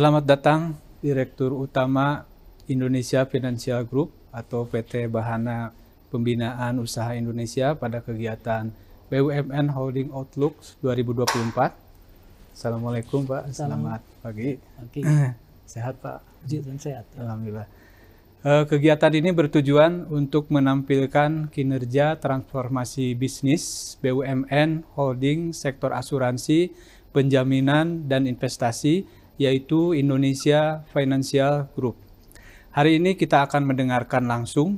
Selamat datang Direktur Utama Indonesia Financial Group atau PT Bahana Pembinaan Usaha Indonesia pada kegiatan BUMN Holding Outlook 2024. Assalamualaikum Pak, selamat pagi. pagi. Sehat Pak? Jujur sehat. Ya. Alhamdulillah. Eh, kegiatan ini bertujuan untuk menampilkan kinerja transformasi bisnis BUMN, holding, sektor asuransi, penjaminan, dan investasi yaitu Indonesia Financial Group. Hari ini kita akan mendengarkan langsung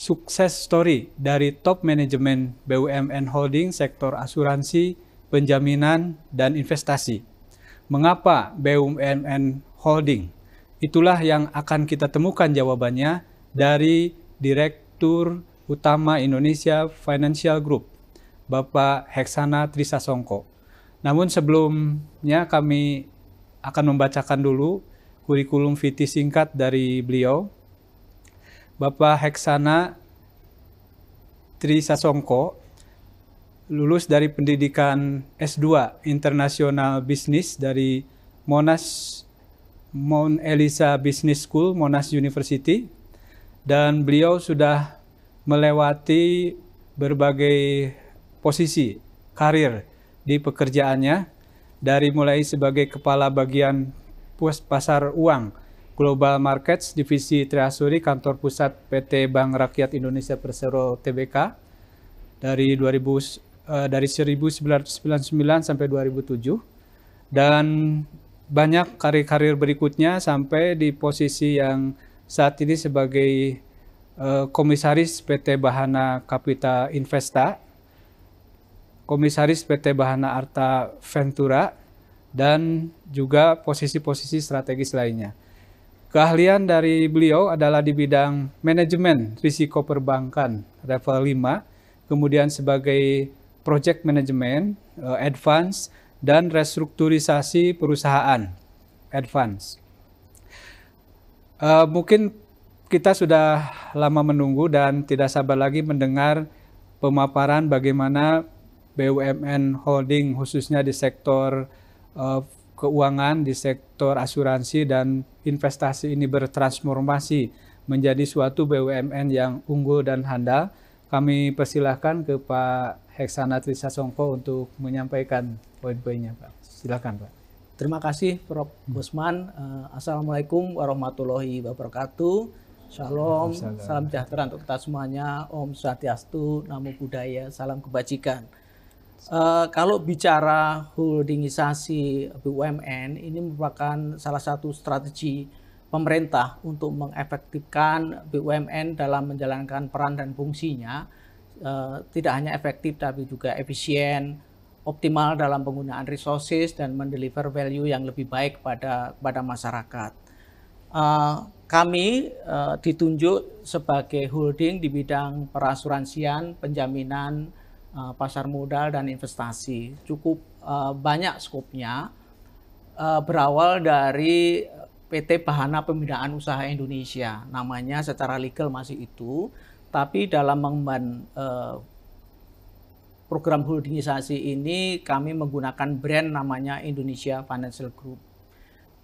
sukses story dari top manajemen BUMN Holding sektor asuransi, penjaminan, dan investasi. Mengapa BUMN Holding? Itulah yang akan kita temukan jawabannya dari Direktur Utama Indonesia Financial Group, Bapak Heksana Trisasongko. Namun sebelumnya kami akan membacakan dulu kurikulum vitae singkat dari beliau. Bapak Heksana sasongko lulus dari pendidikan S2 International Business dari monas Mount Elisa Business School, monas University. Dan beliau sudah melewati berbagai posisi karir di pekerjaannya dari mulai sebagai kepala bagian pus pasar uang Global Markets Divisi Triasuri Kantor Pusat PT Bank Rakyat Indonesia Persero Tbk dari 2000 uh, eh, dari 1999 sampai 2007 dan banyak karir-karir berikutnya sampai di posisi yang saat ini sebagai uh, komisaris PT Bahana Kapita Investa komisaris PT Bahana Arta Ventura, dan juga posisi-posisi strategis lainnya. Keahlian dari beliau adalah di bidang manajemen risiko perbankan level 5, kemudian sebagai project management eh, advance dan restrukturisasi perusahaan advance. Eh, mungkin kita sudah lama menunggu dan tidak sabar lagi mendengar pemaparan bagaimana BUMN holding khususnya di sektor uh, keuangan, di sektor asuransi dan investasi ini bertransformasi menjadi suatu BUMN yang unggul dan handal. Kami persilahkan ke Pak Heksana Trisa Songko untuk menyampaikan poin-poinnya, Pak. Silakan, Pak. Terima kasih, Prof. Gusman. Hmm. Eh, Assalamualaikum warahmatullahi wabarakatuh. Shalom, salam sejahtera untuk kita semuanya. Om Swastiastu, Namo Buddhaya, salam kebajikan. Uh, kalau bicara holdingisasi BUMN, ini merupakan salah satu strategi pemerintah untuk mengefektifkan BUMN dalam menjalankan peran dan fungsinya. Uh, tidak hanya efektif, tapi juga efisien, optimal dalam penggunaan resources dan mendeliver value yang lebih baik pada pada masyarakat. Uh, kami uh, ditunjuk sebagai holding di bidang perasuransian, penjaminan, Eh, pasar modal dan investasi cukup uh, banyak skopnya uh, berawal dari PT Bahana Pembinaan Usaha Indonesia namanya secara legal masih itu tapi dalam mengemban uh, program holdingisasi ini kami menggunakan brand namanya Indonesia Financial Group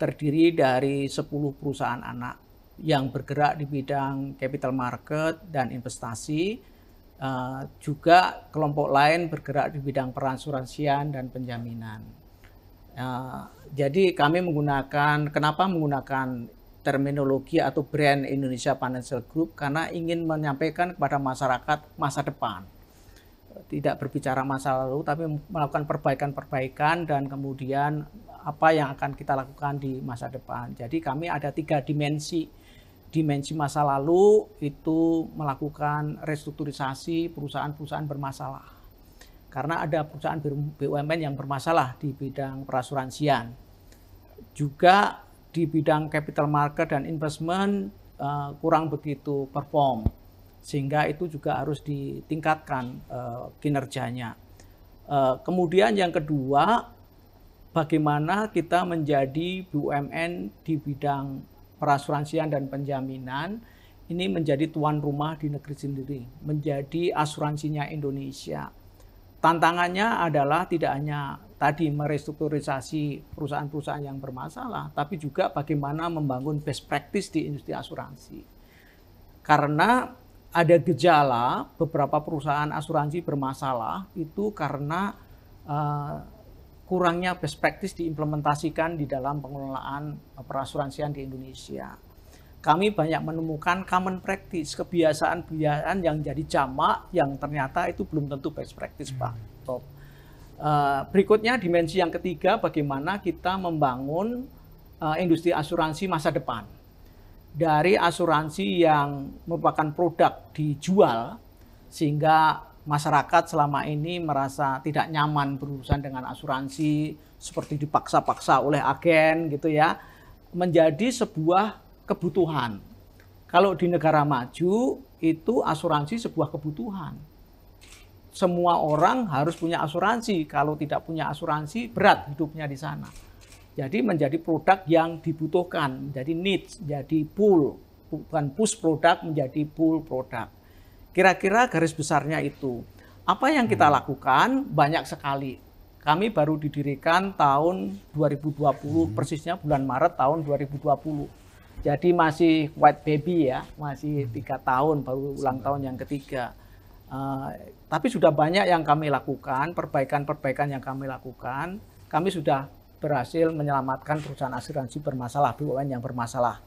terdiri dari 10 perusahaan anak yang bergerak di bidang capital market dan investasi Uh, juga kelompok lain bergerak di bidang peransuransian dan penjaminan. Uh, jadi kami menggunakan, kenapa menggunakan terminologi atau brand Indonesia Financial Group? Karena ingin menyampaikan kepada masyarakat masa depan. Tidak berbicara masa lalu, tapi melakukan perbaikan-perbaikan dan kemudian apa yang akan kita lakukan di masa depan. Jadi kami ada tiga dimensi dimensi masa lalu itu melakukan restrukturisasi perusahaan-perusahaan bermasalah. Karena ada perusahaan BUMN yang bermasalah di bidang perasuransian. Juga di bidang capital market dan investment uh, kurang begitu perform. Sehingga itu juga harus ditingkatkan uh, kinerjanya. Uh, kemudian yang kedua, bagaimana kita menjadi BUMN di bidang perasuransian dan penjaminan ini menjadi tuan rumah di negeri sendiri, menjadi asuransinya Indonesia. Tantangannya adalah tidak hanya tadi merestrukturisasi perusahaan-perusahaan yang bermasalah, tapi juga bagaimana membangun best practice di industri asuransi. Karena ada gejala beberapa perusahaan asuransi bermasalah itu karena uh, kurangnya best practice diimplementasikan di dalam pengelolaan eh, perasuransian di Indonesia. Kami banyak menemukan common practice, kebiasaan-kebiasaan yang jadi jamak yang ternyata itu belum tentu best practice, hmm. Pak Top. Uh, berikutnya dimensi yang ketiga, bagaimana kita membangun uh, industri asuransi masa depan. Dari asuransi yang merupakan produk dijual, sehingga masyarakat selama ini merasa tidak nyaman berurusan dengan asuransi seperti dipaksa-paksa oleh agen gitu ya menjadi sebuah kebutuhan. Kalau di negara maju itu asuransi sebuah kebutuhan. Semua orang harus punya asuransi. Kalau tidak punya asuransi berat hidupnya di sana. Jadi menjadi produk yang dibutuhkan, jadi needs, jadi pull, bukan push produk menjadi pull produk. Kira-kira garis besarnya itu. Apa yang kita hmm. lakukan banyak sekali. Kami baru didirikan tahun 2020, hmm. persisnya bulan Maret tahun 2020. Jadi masih white baby ya, masih hmm. tiga tahun baru ulang tahun yang ketiga. Uh, tapi sudah banyak yang kami lakukan, perbaikan-perbaikan yang kami lakukan. Kami sudah berhasil menyelamatkan perusahaan asuransi bermasalah, BUMN yang bermasalah.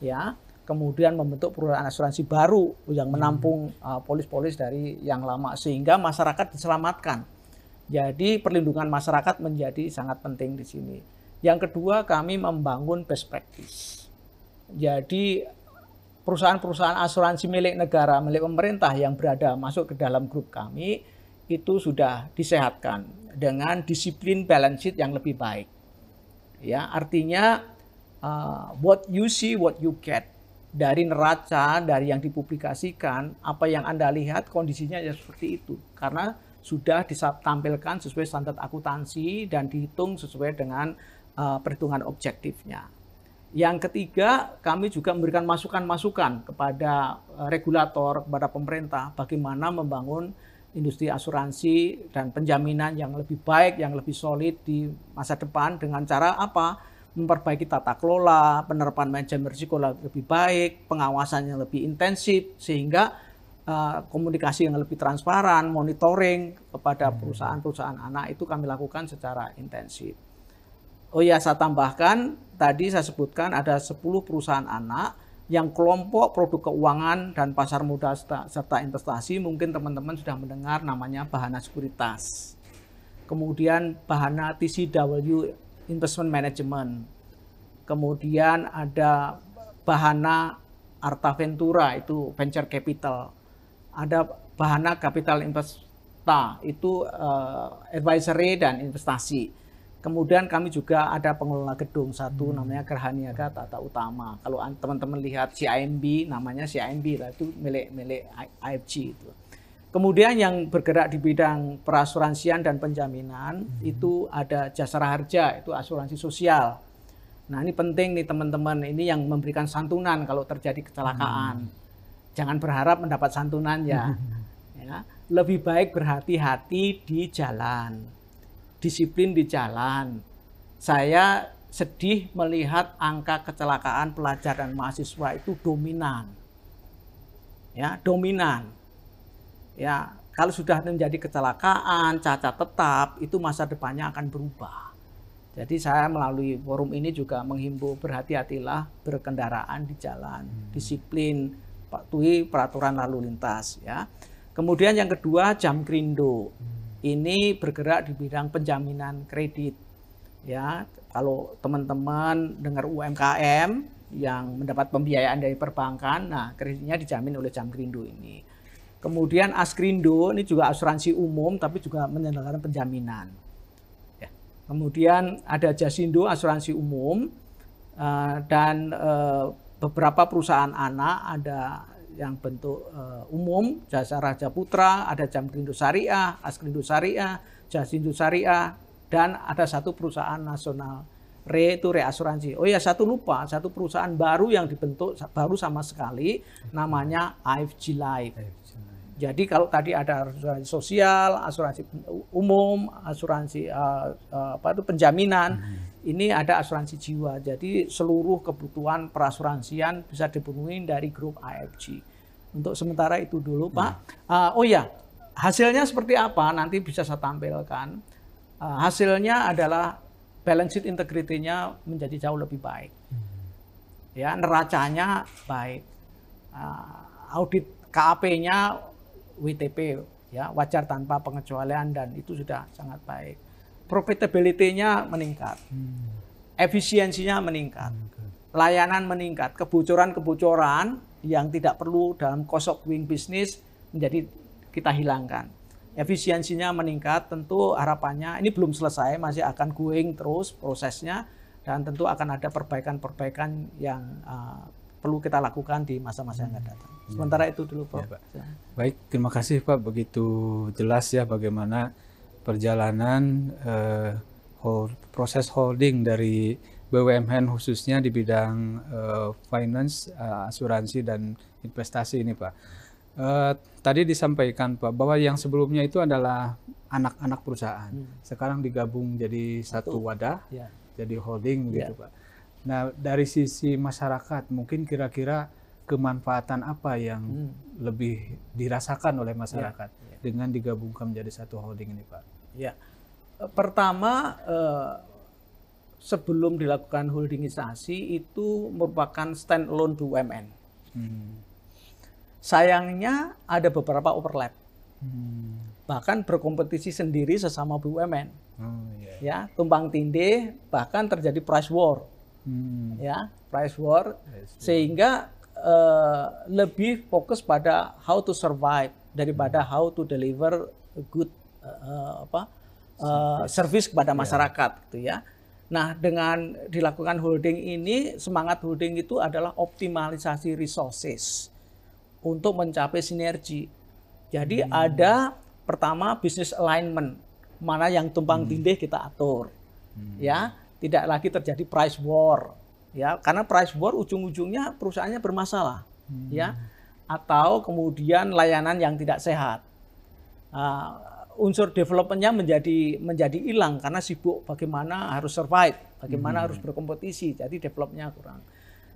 Ya, kemudian membentuk perusahaan asuransi baru yang hmm. menampung uh, polis-polis uh, dari yang lama sehingga masyarakat diselamatkan. Jadi perlindungan masyarakat menjadi sangat penting di sini. Yang kedua kami membangun best practice. Jadi perusahaan-perusahaan asuransi milik negara, milik pemerintah yang berada masuk ke dalam grup kami itu sudah disehatkan dengan disiplin balance sheet yang lebih baik. Ya, artinya uh, what you see, what you get dari neraca, dari yang dipublikasikan, apa yang Anda lihat kondisinya ya seperti itu. Karena sudah ditampilkan sesuai standar akuntansi dan dihitung sesuai dengan uh, perhitungan objektifnya. Yang ketiga, kami juga memberikan masukan-masukan kepada eh, regulator, kepada pemerintah, bagaimana membangun industri asuransi dan penjaminan yang lebih baik, yang lebih solid di masa depan dengan cara apa? memperbaiki tata kelola, penerapan manajemen risiko lebih baik, pengawasan yang lebih intensif sehingga uh, komunikasi yang lebih transparan, monitoring kepada hmm. perusahaan-perusahaan anak itu kami lakukan secara intensif. Oh ya, saya tambahkan tadi saya sebutkan ada 10 perusahaan anak yang kelompok produk keuangan dan pasar modal serta investasi mungkin teman-teman sudah mendengar namanya Bahana Sekuritas. Kemudian Bahana TCW investment management. Kemudian ada Bahana Arta Ventura itu venture capital. Ada Bahana Capital Investa itu uh, advisory dan investasi. Kemudian kami juga ada pengelola gedung satu hmm. namanya Gerhaniaga Tata Utama. Kalau teman-teman lihat CIMB namanya CIMB lah itu milik milik IFG itu. Kemudian yang bergerak di bidang perasuransian dan penjaminan hmm. itu ada jasa harja, itu asuransi sosial. Nah ini penting nih teman-teman, ini yang memberikan santunan kalau terjadi kecelakaan. Hmm. Jangan berharap mendapat santunan ya. Hmm. ya. Lebih baik berhati-hati di jalan, disiplin di jalan. Saya sedih melihat angka kecelakaan pelajar dan mahasiswa itu dominan. Ya, dominan Ya, kalau sudah menjadi kecelakaan, cacat tetap, itu masa depannya akan berubah. Jadi saya melalui forum ini juga menghimbau berhati-hatilah berkendaraan di jalan, hmm. disiplin, patuhi peraturan lalu lintas ya. Kemudian yang kedua jam krindo. Hmm. Ini bergerak di bidang penjaminan kredit. Ya, kalau teman-teman dengar UMKM yang mendapat pembiayaan dari perbankan, nah kreditnya dijamin oleh jam krindo ini. Kemudian Askrindo ini juga asuransi umum tapi juga menyelenggarakan penjaminan. Ya. Kemudian ada Jasindo asuransi umum uh, dan uh, beberapa perusahaan anak ada yang bentuk uh, umum Jasa Raja Putra, ada Jamkrindo Syariah, Askrindo Syariah, Jasindo Syariah dan ada satu perusahaan nasional re itu reasuransi. Oh ya satu lupa, satu perusahaan baru yang dibentuk baru sama sekali namanya AFG Life. Jadi kalau tadi ada asuransi sosial, asuransi umum, asuransi uh, uh, apa itu penjaminan, hmm. ini ada asuransi jiwa. Jadi seluruh kebutuhan perasuransian bisa dipenuhi dari grup AFG. Untuk sementara itu dulu, hmm. Pak. Uh, oh ya, hasilnya seperti apa nanti bisa saya tampilkan. Uh, hasilnya adalah balance sheet integritinya menjadi jauh lebih baik. Hmm. Ya, neracanya baik. Uh, audit KAP-nya WTP ya wajar tanpa pengecualian dan itu sudah sangat baik. Profitability-nya meningkat. Hmm. Efisiensinya meningkat. Hmm. Layanan meningkat. Kebocoran-kebocoran yang tidak perlu dalam cost of bisnis menjadi kita hilangkan. Efisiensinya meningkat, tentu harapannya ini belum selesai, masih akan going terus prosesnya dan tentu akan ada perbaikan-perbaikan yang uh, perlu kita lakukan di masa-masa yang akan hmm. datang. Sementara itu dulu Pak. Ya, Pak. Baik, terima kasih Pak begitu jelas ya bagaimana perjalanan eh, hold, proses holding dari BUMN khususnya di bidang eh, finance, eh, asuransi dan investasi ini Pak. Uh, tadi disampaikan Pak bahwa yang sebelumnya itu adalah anak-anak perusahaan. Hmm. Sekarang digabung jadi satu, wadah, ya. jadi holding ya. gitu iya. Pak. Nah, dari sisi masyarakat mungkin kira-kira kemanfaatan apa yang hmm. lebih dirasakan oleh ya, masyarakat ya, ya. dengan digabungkan menjadi satu holding ini, Pak? Ya, e, pertama eh, sebelum dilakukan holdingisasi itu merupakan standalone BUMN. Hmm. Sayangnya ada beberapa overlap, hmm. bahkan berkompetisi sendiri sesama BUMN. Hmm, yeah. Oh, iya. Ya, tumpang tindih, bahkan terjadi price war. Hmm. Ya, price war, sehingga Eh, lebih fokus pada how to survive daripada how to deliver good uh, apa uh, service kepada ya. masyarakat yeah. gitu ya. Nah, dengan dilakukan holding ini semangat holding itu adalah optimalisasi resources untuk mencapai sinergi. Jadi hmm. ada pertama business alignment, mana yang tumpang hmm. tindih kita atur. Hmm. Ya, tidak lagi terjadi price war ya karena price war ujung-ujungnya perusahaannya bermasalah hmm. ya atau kemudian layanan yang tidak sehat uh, unsur developmentnya menjadi menjadi hilang karena sibuk bagaimana harus survive bagaimana hmm. harus berkompetisi jadi developnya kurang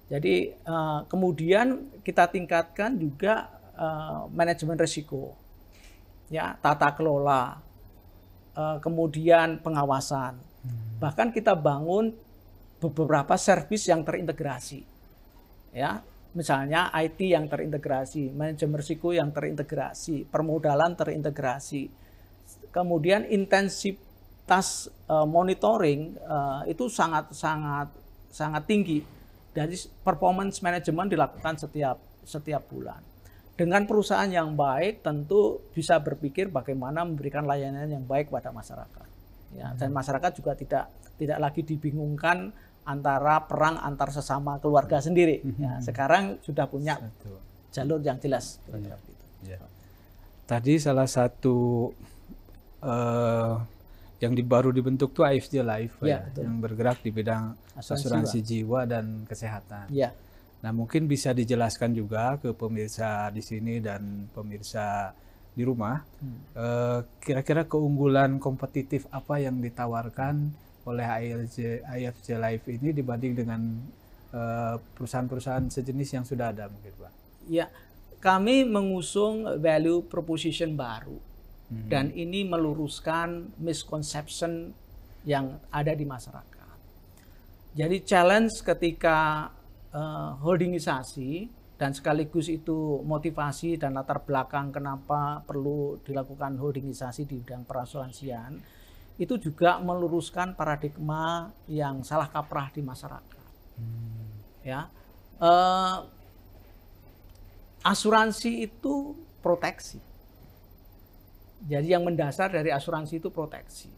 jadi uh, kemudian kita tingkatkan juga uh, manajemen risiko ya tata kelola uh, kemudian pengawasan hmm. bahkan kita bangun beberapa servis yang terintegrasi. Ya, misalnya IT yang terintegrasi, manajemen risiko yang terintegrasi, permodalan terintegrasi. Kemudian intensitas uh, monitoring uh, itu sangat sangat sangat tinggi. Dari performance management dilakukan setiap setiap bulan. Dengan perusahaan yang baik tentu bisa berpikir bagaimana memberikan layanan yang baik pada masyarakat. Ya, dan hmm. masyarakat juga tidak tidak lagi dibingungkan antara perang antar sesama keluarga sendiri. Mhm. Ya, sekarang sudah punya jalur yang jelas. Ya. Tadi salah satu uh, yang di, baru dibentuk tuh Afd Life iya, ya, ya yang bergerak di bidang asuransi, asuransi jiwa. jiwa dan kesehatan. Ya. Nah mungkin bisa dijelaskan juga ke pemirsa di sini dan pemirsa di rumah hmm. Eh, kira-kira hmm. uh, kira -kira keunggulan kompetitif apa yang ditawarkan oleh ILJ, IFJ Life ini dibanding dengan eh, perusahaan-perusahaan sejenis yang sudah ada mungkin Pak? Ya, kami mengusung value proposition baru hmm. dan ini meluruskan misconception yang ada di masyarakat. Jadi challenge ketika uh, holdingisasi dan sekaligus itu motivasi dan latar belakang kenapa perlu dilakukan holdingisasi di bidang perasuransian itu juga meluruskan paradigma yang salah kaprah di masyarakat. Hmm. Ya, uh, asuransi itu proteksi. Jadi yang mendasar dari asuransi itu proteksi.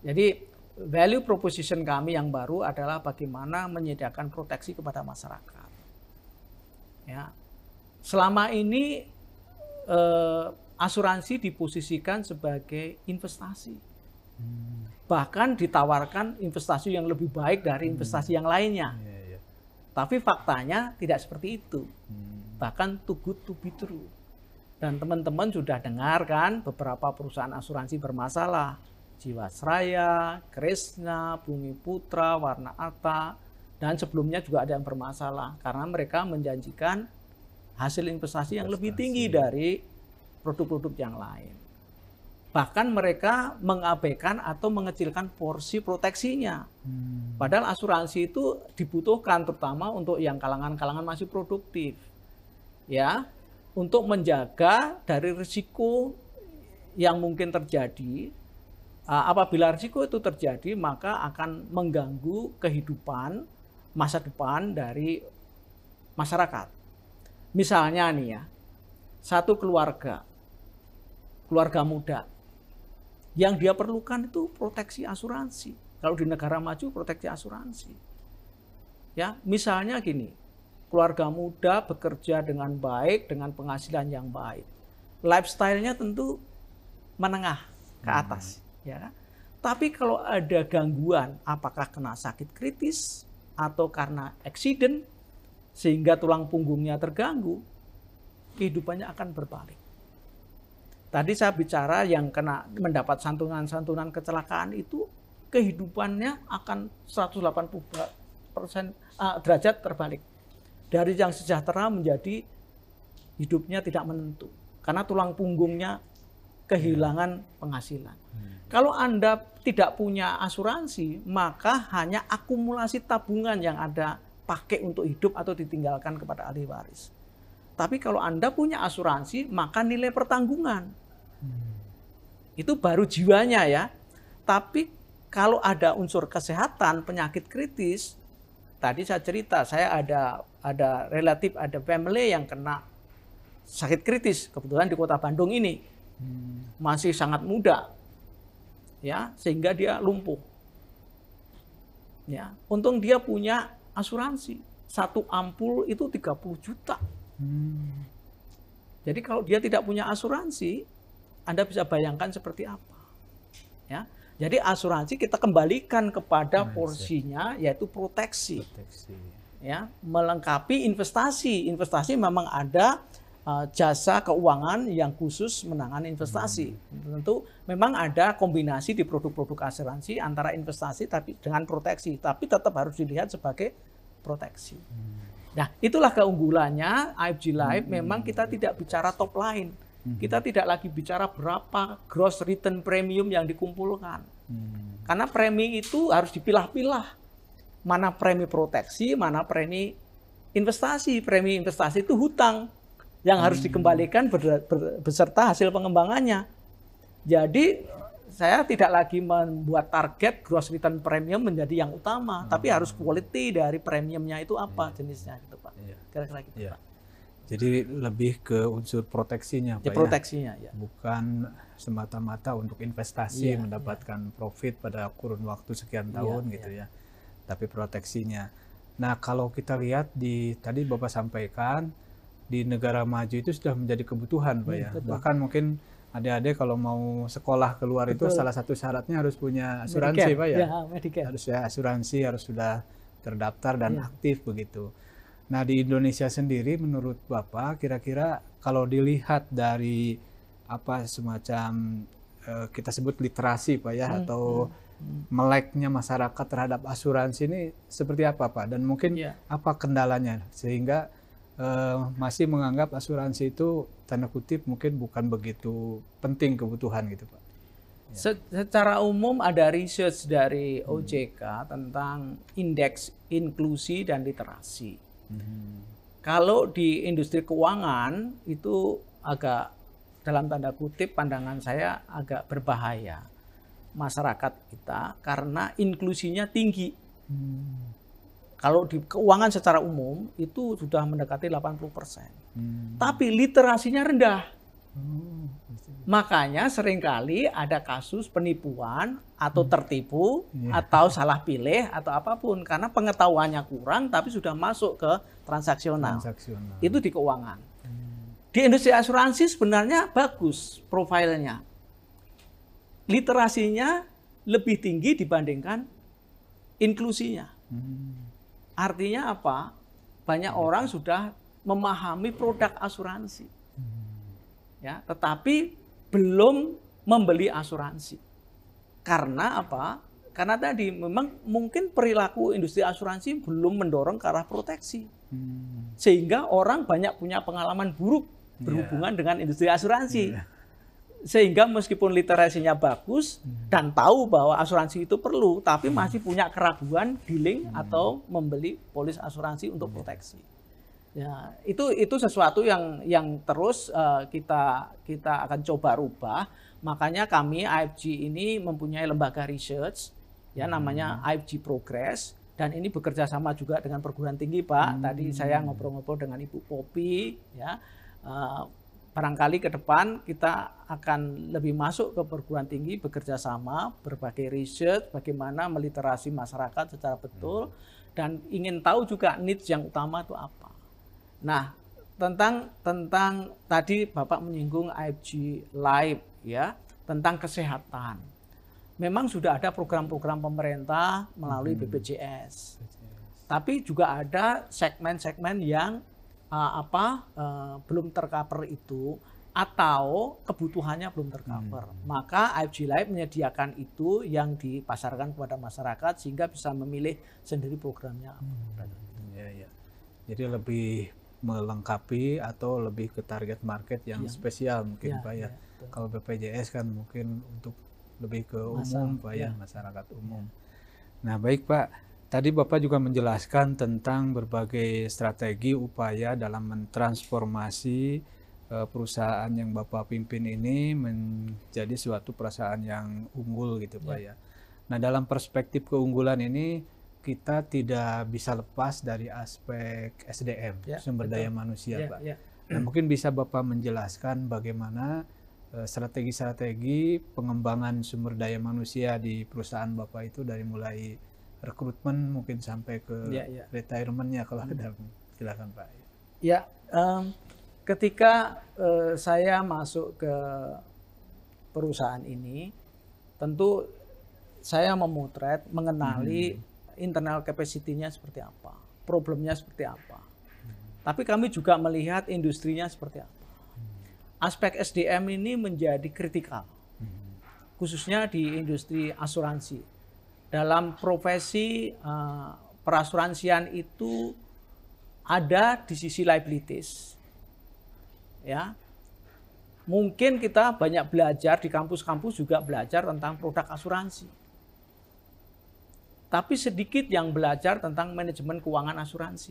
Jadi value proposition kami yang baru adalah bagaimana menyediakan proteksi kepada masyarakat. Ya, selama ini eh, asuransi diposisikan sebagai investasi Bahkan ditawarkan investasi yang lebih baik dari hmm. investasi hmm. yang lainnya. Yeah, yeah. Tapi faktanya tidak seperti itu. Hmm. Bahkan too good to be true. Dan teman-teman sudah dengar kan beberapa perusahaan asuransi bermasalah. Jiwasraya, Kresna, Bumi Putra, Warna Arta, dan sebelumnya juga ada yang bermasalah karena mereka menjanjikan hasil investasi, investasi. yang lebih tinggi dari produk-produk yang lain bahkan mereka mengabaikan atau mengecilkan porsi proteksinya. Hmm. Padahal asuransi itu dibutuhkan terutama untuk yang kalangan-kalangan masih produktif. Ya, untuk menjaga dari risiko yang mungkin terjadi. Apabila risiko itu terjadi, maka akan mengganggu kehidupan masa depan dari masyarakat. Misalnya nih ya, satu keluarga, keluarga muda, yang dia perlukan itu proteksi asuransi. Kalau di negara maju proteksi asuransi. Ya, misalnya gini, keluarga muda bekerja dengan baik dengan penghasilan yang baik. Lifestyle-nya tentu menengah ke hmm. atas, hmm. ya kan? Tapi kalau ada gangguan apakah kena sakit kritis atau karena eksiden sehingga tulang punggungnya terganggu, kehidupannya akan berbalik. Tadi saya bicara yang kena mendapat santunan-santunan kecelakaan itu kehidupannya akan 180 persen uh, derajat terbalik. Dari yang sejahtera menjadi hidupnya tidak menentu. Karena tulang punggungnya kehilangan iya. penghasilan. Hmm. Kalau Anda tidak punya asuransi, maka hanya akumulasi tabungan yang Anda pakai untuk hidup atau ditinggalkan kepada ahli waris. Tapi kalau Anda punya asuransi, maka nilai pertanggungan. Hmm. Itu baru jiwanya ya. Tapi kalau ada unsur kesehatan, penyakit kritis, tadi saya cerita, saya ada ada relatif, ada family yang kena sakit kritis kebetulan di kota Bandung ini. Hmm. Masih sangat muda. Ya, sehingga dia lumpuh. Ya, untung dia punya asuransi. Satu ampul itu 30 juta. Hmm. Jadi kalau dia tidak punya asuransi, Anda bisa bayangkan seperti apa. Ya. Jadi asuransi kita kembalikan kepada hmm, porsinya yaitu proteksi. proteksi. Ya, melengkapi investasi. Investasi memang ada eh, jasa keuangan yang khusus menangani investasi. Hmm. Tentu memang ada kombinasi di produk-produk asuransi antara investasi tapi dengan proteksi, tapi tetap harus dilihat sebagai proteksi. Hmm. Nah, itulah keunggulannya IFG Live. Hmm. hmm Memang hmm, kita hmm. tidak bicara top line. Hmm. Kita tidak lagi bicara berapa gross return premium yang dikumpulkan. Hmm. Karena premi itu harus dipilah-pilah. Mana premi proteksi, mana premi investasi. Premi investasi itu hutang yang harus dikembalikan ber, ber, beserta hasil pengembangannya. Jadi saya tidak lagi membuat target gross return premium menjadi yang utama, hmm. tapi harus quality dari premiumnya itu apa yeah. Hmm. jenisnya gitu Pak. Iya. Kira-kira gitu yeah. Pak. Jadi lebih ke unsur proteksinya, ya, ya? Proteksinya, ya. ya. Bukan semata-mata untuk investasi ya, mendapatkan ya. profit pada kurun waktu sekian iya, tahun ya, gitu ya. ya. Tapi proteksinya. Nah, kalau kita lihat di tadi Bapak sampaikan di negara maju itu sudah menjadi kebutuhan, Pak hmm, ya. Betul. Bahkan mungkin adik-adik kalau mau sekolah keluar Betul. itu salah satu syaratnya harus punya asuransi Medicare. pak ya, ya Medicare. harus ya asuransi harus sudah terdaftar dan ya. aktif begitu. Nah di Indonesia sendiri menurut bapak kira-kira kalau dilihat dari apa semacam eh, kita sebut literasi pak ya hmm. atau hmm, hmm. meleknya masyarakat terhadap asuransi ini seperti apa Pak? Dan mungkin ya. apa kendalanya sehingga uh, masih menganggap asuransi itu tanda kutip mungkin bukan begitu penting kebutuhan gitu Pak. Ya. Secara umum ada research dari OJK hmm. tentang indeks inklusi dan literasi. Hmm. Kalau di industri keuangan itu agak dalam tanda kutip pandangan saya agak berbahaya masyarakat kita karena inklusinya tinggi. Hmm. Kalau di keuangan secara umum itu sudah mendekati 80 persen Hmm. Tapi literasinya rendah. Oh, Makanya seringkali ada kasus penipuan atau hmm. tertipu iya. atau salah pilih atau apapun karena pengetahuannya kurang tapi sudah masuk ke transaksional. transaksional. Itu di keuangan. Hmm. Di industri asuransi sebenarnya bagus profilnya. Literasinya lebih tinggi dibandingkan inklusinya. Hmm. Artinya apa? Banyak iya. orang sudah memahami produk asuransi. Ya, tetapi belum membeli asuransi. Karena apa? Karena tadi memang mungkin perilaku industri asuransi belum mendorong ke arah proteksi. Hmm. Sehingga orang banyak punya pengalaman buruk berhubungan yeah. dengan industri asuransi. Yeah. Sehingga meskipun literasinya bagus hmm. dan tahu bahwa asuransi itu perlu, tapi hmm. masih punya keraguan dealing atau membeli polis asuransi untuk iya. proteksi. Ya, itu itu sesuatu yang yang terus uh, kita kita akan coba rubah. Makanya kami IFG ini mempunyai lembaga research ya hmm. namanya hmm. IFG Progress dan ini bekerja sama juga dengan perguruan tinggi, Pak. Hmm. Tadi saya ngobrol-ngobrol dengan Ibu Popi ya. Uh, barangkali ke depan kita akan lebih masuk ke perguruan tinggi bekerja sama berbagai riset bagaimana meliterasi masyarakat secara betul hmm. dan ingin tahu juga needs yang utama itu apa. Nah, tentang tentang tadi Bapak menyinggung IFG Live ya, tentang kesehatan. Memang sudah ada program-program pemerintah melalui hmm. BPJS. BPJS. Tapi juga ada segmen-segmen yang uh, apa uh, belum tercover itu atau kebutuhannya belum tercover. Hmm. Maka IFG Live menyediakan itu yang dipasarkan kepada masyarakat sehingga bisa memilih sendiri programnya. Hmm. Ya, ya. Jadi lebih melengkapi atau lebih ke target market yang ya. spesial mungkin ya, Pak ya. ya Kalau BPJS kan mungkin untuk lebih ke umum Pak ya, ya masyarakat iya. umum. Ya. Nah, baik Pak. Tadi Bapak juga menjelaskan tentang berbagai strategi upaya dalam mentransformasi eh, perusahaan yang Bapak pimpin ini menjadi suatu perusahaan yang unggul gitu Pak iya. ya. Nah, dalam perspektif keunggulan ini kita tidak bisa lepas dari aspek SDM ya, sumber betul. daya manusia, ya, Pak. Ya. Nah, mungkin bisa Bapak menjelaskan bagaimana eh, strategi-strategi pengembangan sumber daya manusia di perusahaan Bapak itu dari mulai rekrutmen mungkin sampai ke ya, ya. retirementnya kalau hmm. ada silakan Pak. Ya, um, ketika uh, saya masuk ke perusahaan ini, tentu saya memotret mengenali hmm internal capacity-nya seperti apa, problemnya seperti apa. Tapi kami juga melihat industrinya seperti apa. Aspek SDM ini menjadi kritikal, khususnya di industri asuransi. Dalam profesi uh, perasuransian itu ada di sisi liabilities, ya. Mungkin kita banyak belajar di kampus-kampus juga belajar tentang produk asuransi tapi sedikit yang belajar tentang manajemen keuangan asuransi.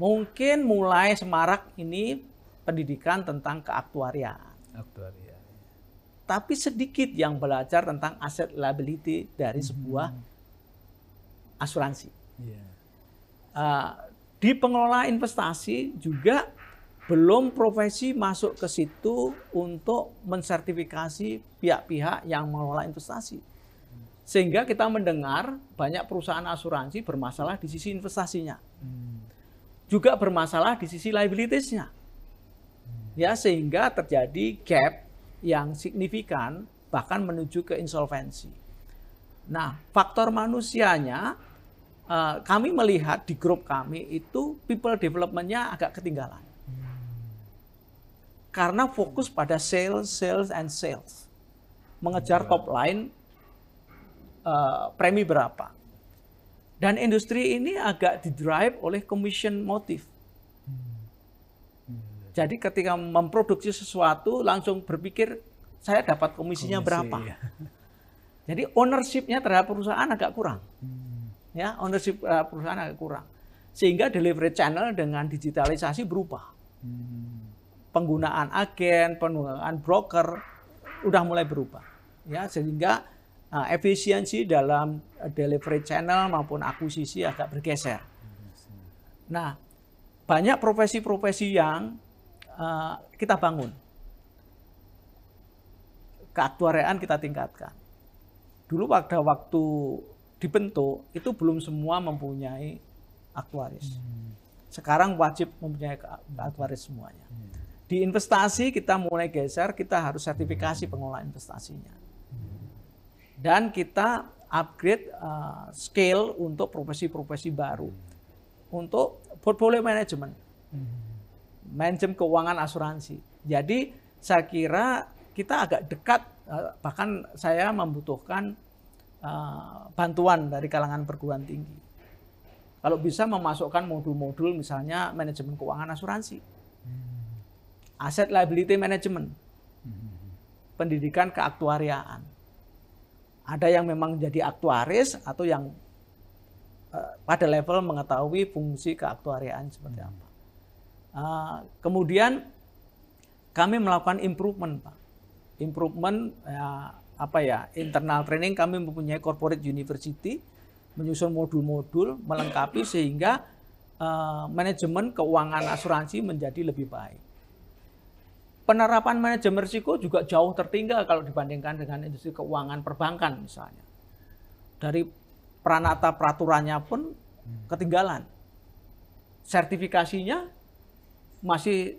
Mungkin mulai semarak ini pendidikan tentang keaktuarian. Aktuaria. Ya. Tapi sedikit yang belajar tentang aset liability dari hmm. sebuah hmm. asuransi. Yeah. Iya. Uh, di pengelola investasi juga belum profesi masuk ke situ untuk mensertifikasi pihak-pihak yang mengelola investasi sehingga kita mendengar banyak perusahaan asuransi bermasalah di sisi investasinya. Hmm. Juga bermasalah di sisi liabilitiesnya. Hmm. Ya, sehingga terjadi gap yang signifikan bahkan menuju ke insolvensi. Nah, faktor manusianya eh, kami melihat di grup kami itu people developmentnya agak ketinggalan hmm. karena fokus pada sales, sales, and sales. Mengejar ya. top line Eh, premi berapa. Dan industri ini agak didrive oleh commission motif. Jadi ketika memproduksi sesuatu langsung berpikir saya dapat komisinya Komisi, berapa. Ya. Jadi ownershipnya terhadap perusahaan agak kurang. Hmm. Ya, ownership perusahaan agak kurang. Sehingga delivery channel dengan digitalisasi berubah. Hmm. Penggunaan agen, penggunaan broker udah mulai berubah. Ya, sehingga Nah, efisiensi dalam eh, delivery channel maupun akuisisi agak bergeser. Nah, banyak profesi-profesi yang uh, kita bangun. Keaktuarian kita tingkatkan. Dulu pada waktu dibentuk, itu belum semua mempunyai aktuaris. Sekarang wajib mempunyai aktuaris semuanya. Di investasi kita mulai geser, kita harus sertifikasi pengelola investasinya dan kita upgrade uh, scale untuk profesi-profesi baru untuk portfolio management hmm. manajemen keuangan asuransi jadi saya kira kita agak dekat eh, bahkan saya membutuhkan uh, bantuan dari kalangan perguruan tinggi kalau bisa memasukkan modul-modul misalnya manajemen keuangan asuransi hmm. aset liability management hmm. pendidikan keaktuariaan ada yang memang jadi aktuaris atau yang uh, pada level mengetahui fungsi keaktuariaan seperti hmm. apa. Uh, kemudian kami melakukan improvement, Pak. Improvement ya, apa ya internal training kami mempunyai corporate university menyusun modul-modul melengkapi sehingga uh, manajemen keuangan asuransi menjadi lebih baik penerapan manajemen risiko juga jauh tertinggal kalau dibandingkan dengan industri keuangan perbankan misalnya. Dari pranata peraturannya pun hmm. ketinggalan. Sertifikasinya masih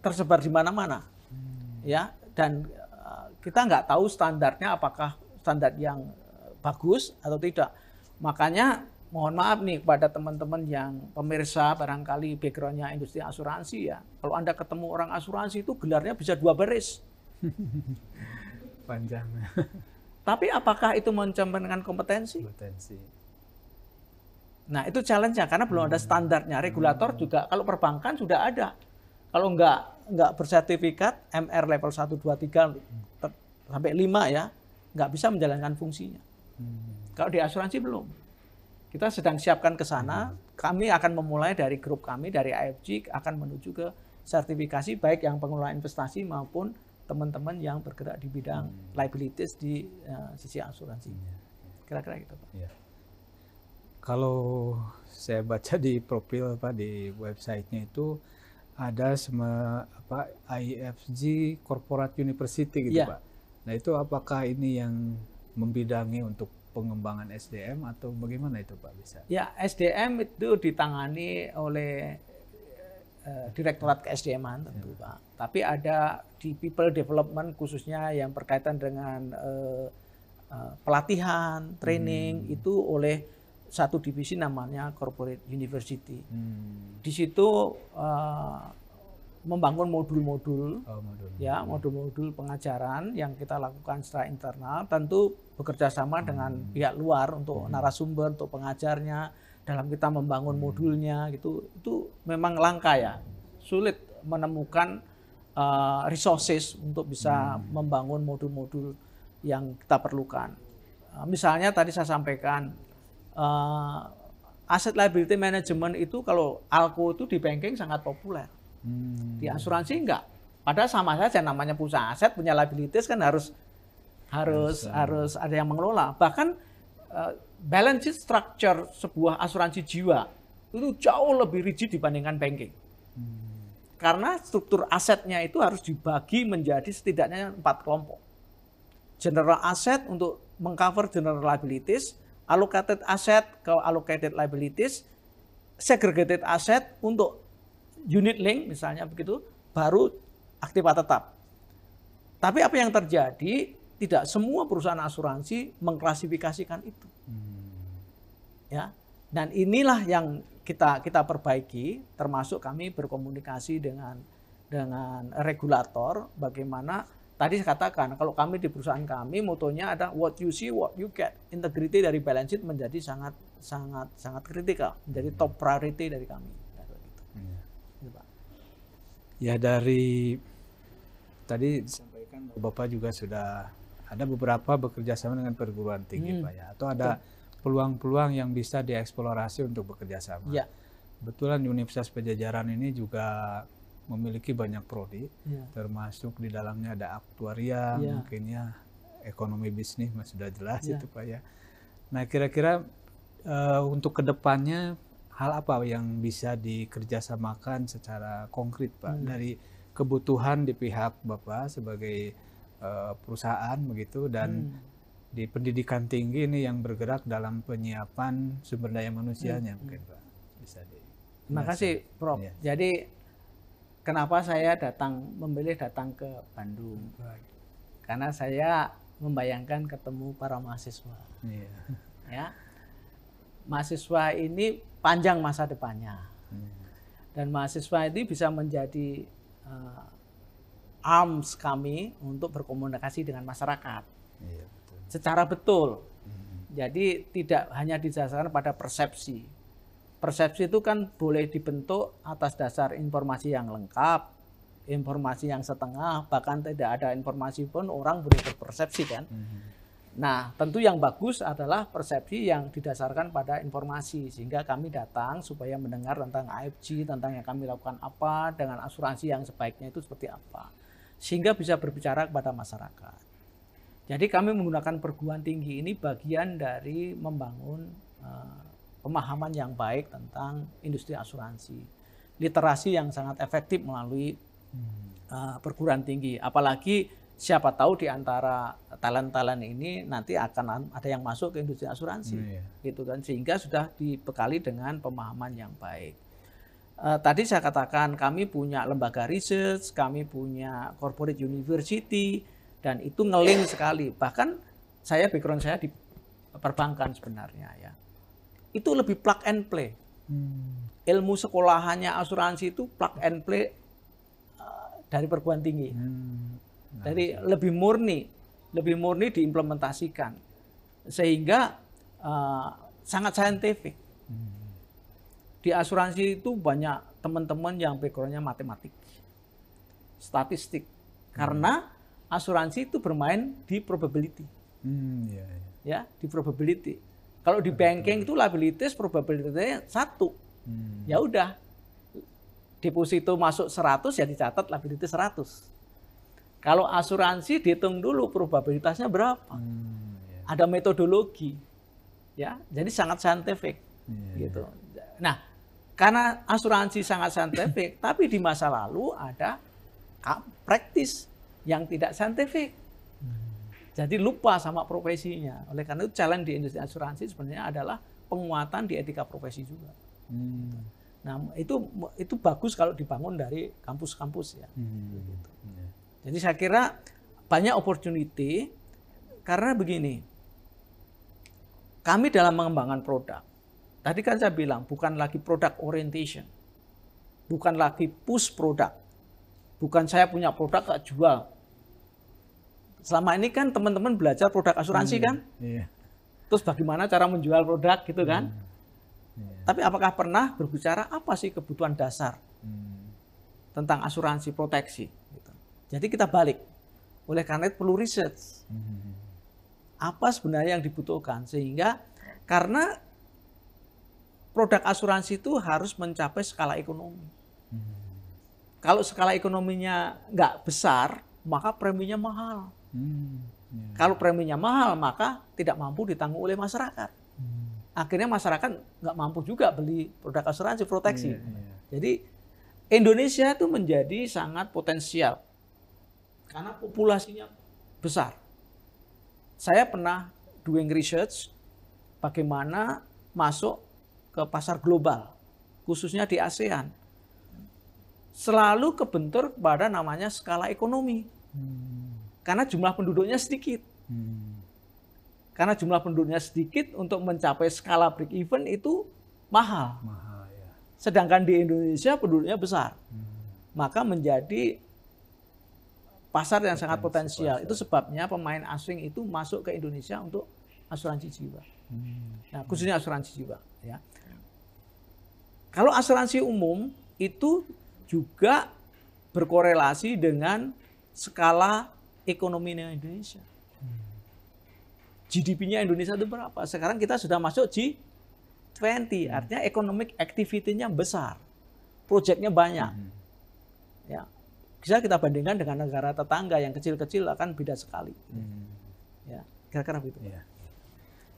tersebar di mana-mana. Hmm. Ya, dan eh, kita nggak tahu standarnya apakah standar yang eh, bagus atau tidak. Makanya mohon maaf nih kepada teman-teman yang pemirsa barangkali backgroundnya industri asuransi ya. Kalau Anda ketemu orang asuransi itu gelarnya bisa dua baris. Panjang. Tapi apakah itu mencerminkan kompetensi? Kompetensi. Nah itu challenge-nya karena belum ada hmm. standarnya. Regulator hmm. juga kalau perbankan sudah ada. Kalau enggak, enggak bersertifikat MR level 1, 2, 3 sampai 5 ya enggak bisa menjalankan fungsinya. Hmm. Kalau di asuransi belum. Kita sedang siapkan ke sana. Mhm. Kami akan memulai dari grup kami dari IFG akan menuju ke sertifikasi baik yang pengelola investasi maupun teman-teman yang bergerak di bidang hmm. liabilities di uh, sisi asuransi. Iya, iya. Kira-kira gitu, Pak. Ya. Kalau saya baca di profil Pak di websitenya itu ada sama apa IFG Corporate University gitu, ya. Pak. Nah, itu apakah ini yang membidangi untuk pengembangan SDM atau bagaimana itu Pak bisa? Ya SDM itu ditangani oleh uh, Direktorat Kesdamaan tentu ya. Pak. Tapi ada di People Development khususnya yang berkaitan dengan uh, pelatihan, training hmm. itu oleh satu divisi namanya Corporate University. Hmm. Di situ membangun modul-modul, oh, ya modul-modul pengajaran yang kita lakukan secara internal, tentu bekerja sama hmm. dengan pihak luar untuk hmm. narasumber, untuk pengajarnya, dalam kita membangun hmm. modulnya gitu, itu memang langka ya, sulit menemukan uh, resources untuk bisa hmm. membangun modul-modul yang kita perlukan. Uh, misalnya tadi saya sampaikan uh, aset liability management itu kalau Alco itu di banking sangat populer di hmm. asuransi enggak. Padahal sama saja namanya perusahaan aset, punya liabilities kan harus harus Bisa. Ah. harus ada yang mengelola. Bahkan uh, balance sheet structure sebuah asuransi jiwa itu jauh lebih rigid dibandingkan banking. Hmm. Karena struktur asetnya itu harus dibagi menjadi setidaknya empat kelompok. General asset untuk mengcover general liabilities, allocated asset ke allocated liabilities, segregated asset untuk unit link misalnya begitu, baru atau tetap. Tapi apa yang terjadi, tidak semua perusahaan asuransi mengklasifikasikan itu. Hmm. Ya. Dan inilah yang kita kita perbaiki, termasuk kami berkomunikasi dengan dengan regulator bagaimana tadi saya katakan kalau kami di perusahaan kami motonya ada what you see what you get integrity dari balance sheet menjadi sangat sangat sangat kritikal menjadi top priority dari kami Ya dari tadi disampaikan Bapak juga sudah ada beberapa bekerja sama dengan perguruan tinggi hmm. Pak ya atau ada peluang-peluang yang bisa dieksplorasi untuk bekerja sama. Ya. Betulan Universitas Pejajaran ini juga memiliki banyak prodi ya. termasuk di dalamnya ada aktuaria ya. mungkin ya ekonomi bisnis sudah jelas ya. itu Pak ya. Nah, kira-kira uh, untuk kedepannya hal apa yang bisa dikerjasamakan secara konkret Pak hmm. dari kebutuhan di pihak Bapak sebagai uh, perusahaan begitu dan hmm. di pendidikan tinggi ini yang bergerak dalam penyiapan sumber daya manusianya hmm. mungkin Pak bisa di Terima kasih Prof. Ya. Jadi kenapa saya datang memilih datang ke Bandung? Baik. Karena saya membayangkan ketemu para mahasiswa. Ya. ya. Mahasiswa ini panjang masa depannya. Hmm. Dan mahasiswa itu bisa menjadi uh, arms kami untuk berkomunikasi dengan masyarakat. Iya, Secara betul. Hmm. Jadi tidak hanya didasarkan pada persepsi. Persepsi itu kan boleh dibentuk atas dasar informasi yang lengkap, informasi yang setengah, bahkan tidak ada informasi pun orang boleh berpersepsi kan. Mm-hmm. Nah, tentu yang bagus adalah persepsi yang didasarkan pada informasi sehingga kami datang supaya mendengar tentang AFG, tentang yang kami lakukan apa, dengan asuransi yang sebaiknya itu seperti apa. Sehingga bisa berbicara kepada masyarakat. Jadi kami menggunakan perguruan tinggi ini bagian dari membangun uh, pemahaman yang baik tentang industri asuransi. Literasi yang sangat efektif melalui uh, perguruan tinggi, apalagi siapa tahu di antara talent-talent ini nanti akan ada yang masuk ke industri asuransi hmm, gitu kan sehingga sudah dibekali dengan pemahaman yang baik. Uh, tadi saya katakan kami punya lembaga research, kami punya corporate university dan itu ngeling sekali. Bahkan saya background saya di perbankan sebenarnya ya. Itu lebih plug and play. Hmm. Ilmu sekolahannya asuransi itu plug and play uh, dari perguruan tinggi. Hmm Nah, Jadi gitu. lebih murni, lebih murni diimplementasikan sehingga uh, sangat saintifik. Hmm. Di asuransi itu banyak teman-teman yang backgroundnya matematik, statistik, hmm. karena asuransi itu bermain di probability. Hmm, ya, ya. ya di probability. Kalau di banking itu liabilities probabilitasnya satu. Hmm. Ya udah. Deposito masuk 100 ya dicatat liabilities 100. Kalau asuransi dihitung dulu probabilitasnya berapa. Hmm, yeah. Ada metodologi. Ya, jadi sangat saintifik yeah, gitu. Nah, karena asuransi sangat saintifik, tapi di masa lalu ada praktis yang tidak saintifik. Hmm. Jadi lupa sama profesinya. Oleh karena itu challenge di industri asuransi sebenarnya adalah penguatan di etika profesi juga. Hmm. Nah, itu itu bagus kalau dibangun dari kampus-kampus ya. Hmm. Gitu. Jadi saya kira banyak opportunity karena begini. Kami dalam mengembangkan produk. Tadi kan saya bilang bukan lagi produk orientation. Bukan lagi push produk. Bukan saya punya produk gak jual. Selama ini kan teman-teman belajar produk asuransi hmm, kan? Iya. Terus bagaimana cara menjual produk gitu kan? Hmm, iya. Tapi apakah pernah berbicara apa sih kebutuhan dasar hmm. tentang asuransi proteksi? Jadi kita balik. Oleh karena itu perlu riset. Apa sebenarnya yang dibutuhkan sehingga karena produk asuransi itu harus mencapai skala ekonomi. Kalau skala ekonominya nggak besar, maka preminya mahal. Kalau premi Kalau preminya mahal, maka tidak mampu ditanggung oleh masyarakat. Akhirnya masyarakat nggak mampu juga beli produk asuransi proteksi. Iya, iya. Jadi Indonesia itu menjadi sangat potensial karena populasinya besar. Saya pernah doing research bagaimana masuk ke pasar global, khususnya di ASEAN. Selalu kebentur pada namanya skala ekonomi. Hmm. Karena jumlah penduduknya sedikit. Hmm. Karena jumlah penduduknya sedikit untuk mencapai skala break even itu mahal. mahal ya. Sedangkan di Indonesia penduduknya besar. Hmm. Maka menjadi pasar yang sangat potensial. Itu sebabnya pemain asing itu masuk ke Indonesia untuk asuransi jiwa. Hmm. Nah, khususnya asuransi jiwa, ya. Kalau asuransi umum itu juga berkorelasi dengan skala ekonomi Indonesia. GDP-nya Indonesia itu berapa? Sekarang kita sudah masuk G20, artinya economic activity-nya besar. Proyeknya banyak. Hmm bisa kita bandingkan dengan negara tetangga yang kecil-kecil akan beda sekali. Hmm. Ya, kira-kira begitu. Ya.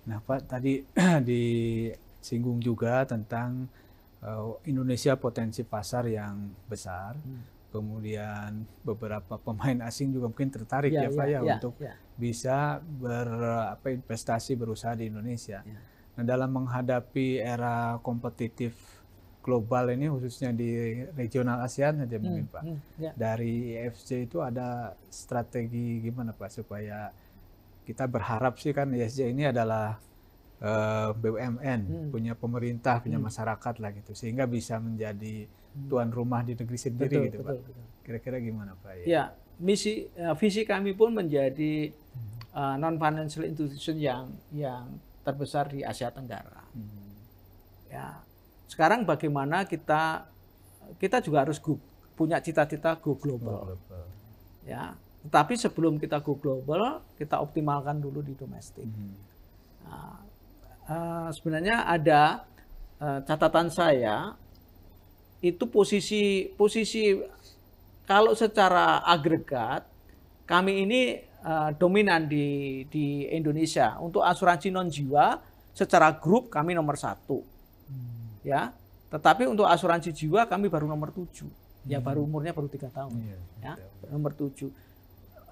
Nah, Pak tadi disinggung juga tentang uh, Indonesia potensi pasar yang besar. Hmm. Kemudian beberapa pemain asing juga mungkin tertarik ya, ya Pak iya, ya, ya untuk ya. bisa berinvestasi berusaha di Indonesia. Ya. Nah, dalam menghadapi era kompetitif global ini khususnya di regional ASEAN saja hmm, mungkin Pak. Hmm, ya. Dari IFC itu ada strategi gimana Pak supaya kita berharap sih kan ISJ ini adalah uh, eh, BUMN, hmm. punya pemerintah, punya hmm. masyarakat lah gitu sehingga bisa menjadi hmm. tuan rumah di negeri sendiri betul, gitu betul, Pak. Kira-kira gimana Pak? Ya, ya misi uh, visi kami pun menjadi uh, hmm. eh, non financial institution yang yang terbesar di Asia Tenggara. Hmm. Ya, sekarang bagaimana kita kita juga harus go, punya cita-cita go global. global. Ya, tetapi sebelum kita go global, kita optimalkan dulu di domestik. Hmm. uh, sebenarnya ada uh, catatan saya itu posisi posisi kalau secara agregat kami ini uh, dominan di di Indonesia untuk asuransi non jiwa secara grup kami nomor satu ya. Tetapi untuk asuransi jiwa kami baru nomor tujuh. Hmm. Ya baru hmm. umurnya baru tiga tahun. Yeah. Iya, ya, yeah. Iya. nomor tujuh.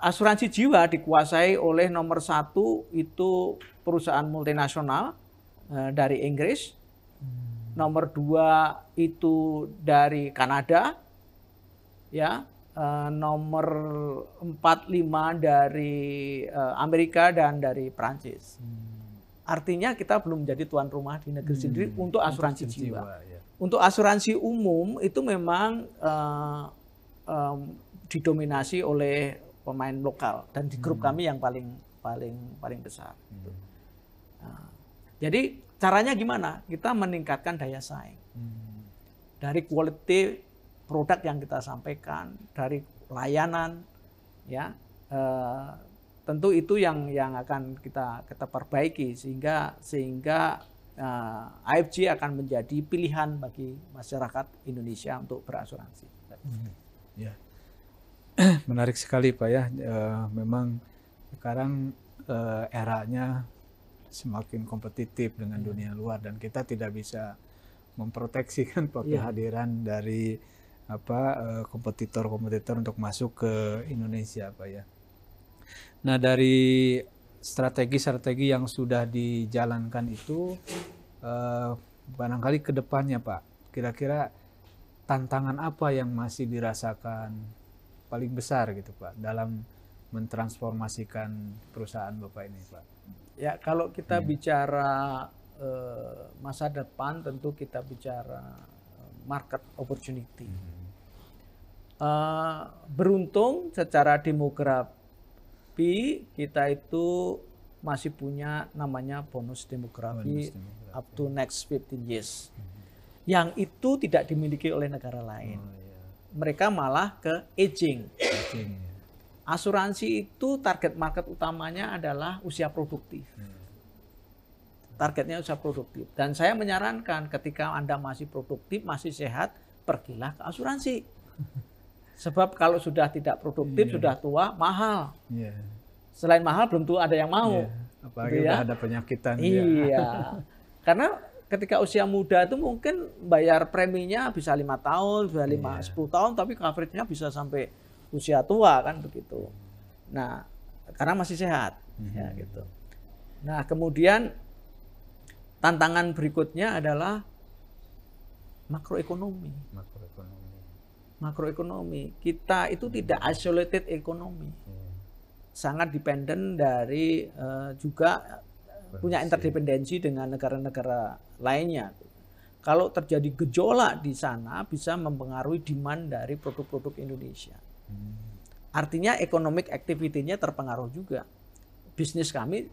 Asuransi jiwa dikuasai oleh nomor satu itu perusahaan multinasional uh, dari Inggris. Hmm. Nomor dua itu dari Kanada. Ya, Uh, nomor 4 5 dari uh, Amerika dan dari Prancis. Hmm. Artinya kita belum menjadi tuan rumah di negeri hmm, sendiri untuk asuransi jiwa. jiwa ya. Untuk asuransi umum itu memang uh, um, didominasi oleh pemain lokal dan di grup hmm. kami yang paling paling paling besar. Gitu. Hmm. Nah, jadi caranya gimana? Kita meningkatkan daya saing hmm. dari kualitas produk yang kita sampaikan, dari layanan, ya. Uh, tentu itu yang yang akan kita kita perbaiki sehingga sehingga uh, eh, AFG akan menjadi pilihan bagi masyarakat Indonesia untuk berasuransi. Hmm, ya, menarik sekali Pak ya. Uh, memang sekarang uh, eranya semakin kompetitif dengan hmm. dunia luar dan kita tidak bisa memproteksikan iya. kehadiran dari apa kompetitor-kompetitor untuk masuk ke Indonesia Pak ya. Nah, dari strategi-strategi yang sudah dijalankan itu eh, barangkali ke depannya, Pak. Kira-kira tantangan apa yang masih dirasakan paling besar gitu, Pak, dalam mentransformasikan perusahaan Bapak ini, Pak? Ya, kalau kita hmm. bicara eh, masa depan tentu kita bicara eh, market opportunity. Hmm. Eh, beruntung secara demografi tapi kita itu masih punya namanya bonus demografi, bonus demografi. up to next 15 years. Hmm. Yang itu tidak dimiliki oleh negara lain. Oh, iya. Mereka malah ke aging. aging iya. Asuransi itu target market utamanya adalah usia produktif. Hmm. Targetnya usia produktif. Dan saya menyarankan ketika Anda masih produktif, masih sehat, pergilah ke asuransi. Sebab kalau sudah tidak produktif, yeah. sudah tua, mahal. Yeah. Selain mahal, belum tuh ada yang mau. Yeah. Apalagi gitu ya. ada penyakitan. Iya. iya. Karena ketika usia muda itu mungkin bayar preminya bisa lima tahun, bisa lima iya. sepuluh tahun, tapi coveragenya bisa sampai usia tua kan begitu. Nah, karena masih sehat, mm -hmm. ya gitu. Nah, kemudian tantangan berikutnya adalah makroekonomi. Makro makroekonomi. Kita itu hmm. tidak isolated ekonomi. Hmm. Sangat dependen dari uh, juga punya interdependensi dengan negara-negara lainnya. Kalau terjadi gejolak di sana bisa mempengaruhi demand dari produk-produk Indonesia. Hmm. Artinya economic activity-nya terpengaruh juga. Bisnis kami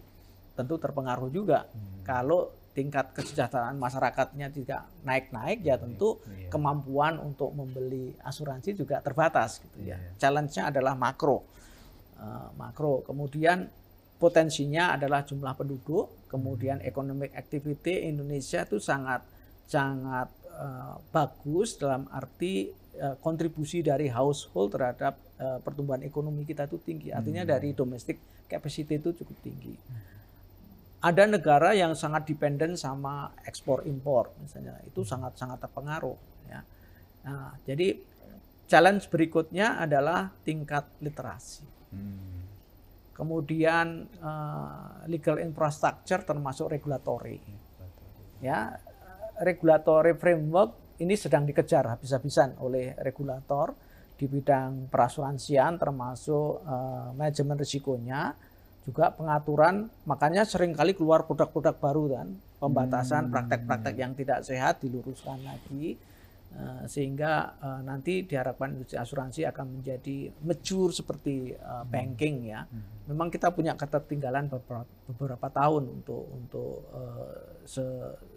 tentu terpengaruh juga. Hmm. Kalau tingkat kesejahteraan masyarakatnya tidak naik-naik ya tentu yeah. Iya. kemampuan untuk membeli asuransi juga terbatas gitu ya. Iya. Challenge-nya adalah makro. Uh, makro. Kemudian potensinya adalah jumlah penduduk, kemudian hmm. economic activity Indonesia itu sangat sangat uh, bagus dalam arti uh, kontribusi dari household terhadap uh, pertumbuhan ekonomi kita itu tinggi. Artinya hmm. dari domestic capacity itu cukup tinggi. Hmm ada negara yang sangat dependen sama ekspor impor misalnya itu sangat sangat terpengaruh ya nah, jadi challenge berikutnya adalah tingkat literasi hmm. kemudian uh, legal infrastructure termasuk regulatory ya regulatory framework ini sedang dikejar habis-habisan oleh regulator di bidang perasuransian termasuk uh, manajemen risikonya juga pengaturan makanya seringkali keluar produk-produk baru dan pembatasan hmm. praktek-praktek yang tidak sehat diluruskan lagi eh, sehingga eh, nanti diharapkan industri asuransi akan menjadi mature seperti eh, hmm. banking ya hmm. memang kita punya ketertinggalan beberapa tahun untuk untuk se,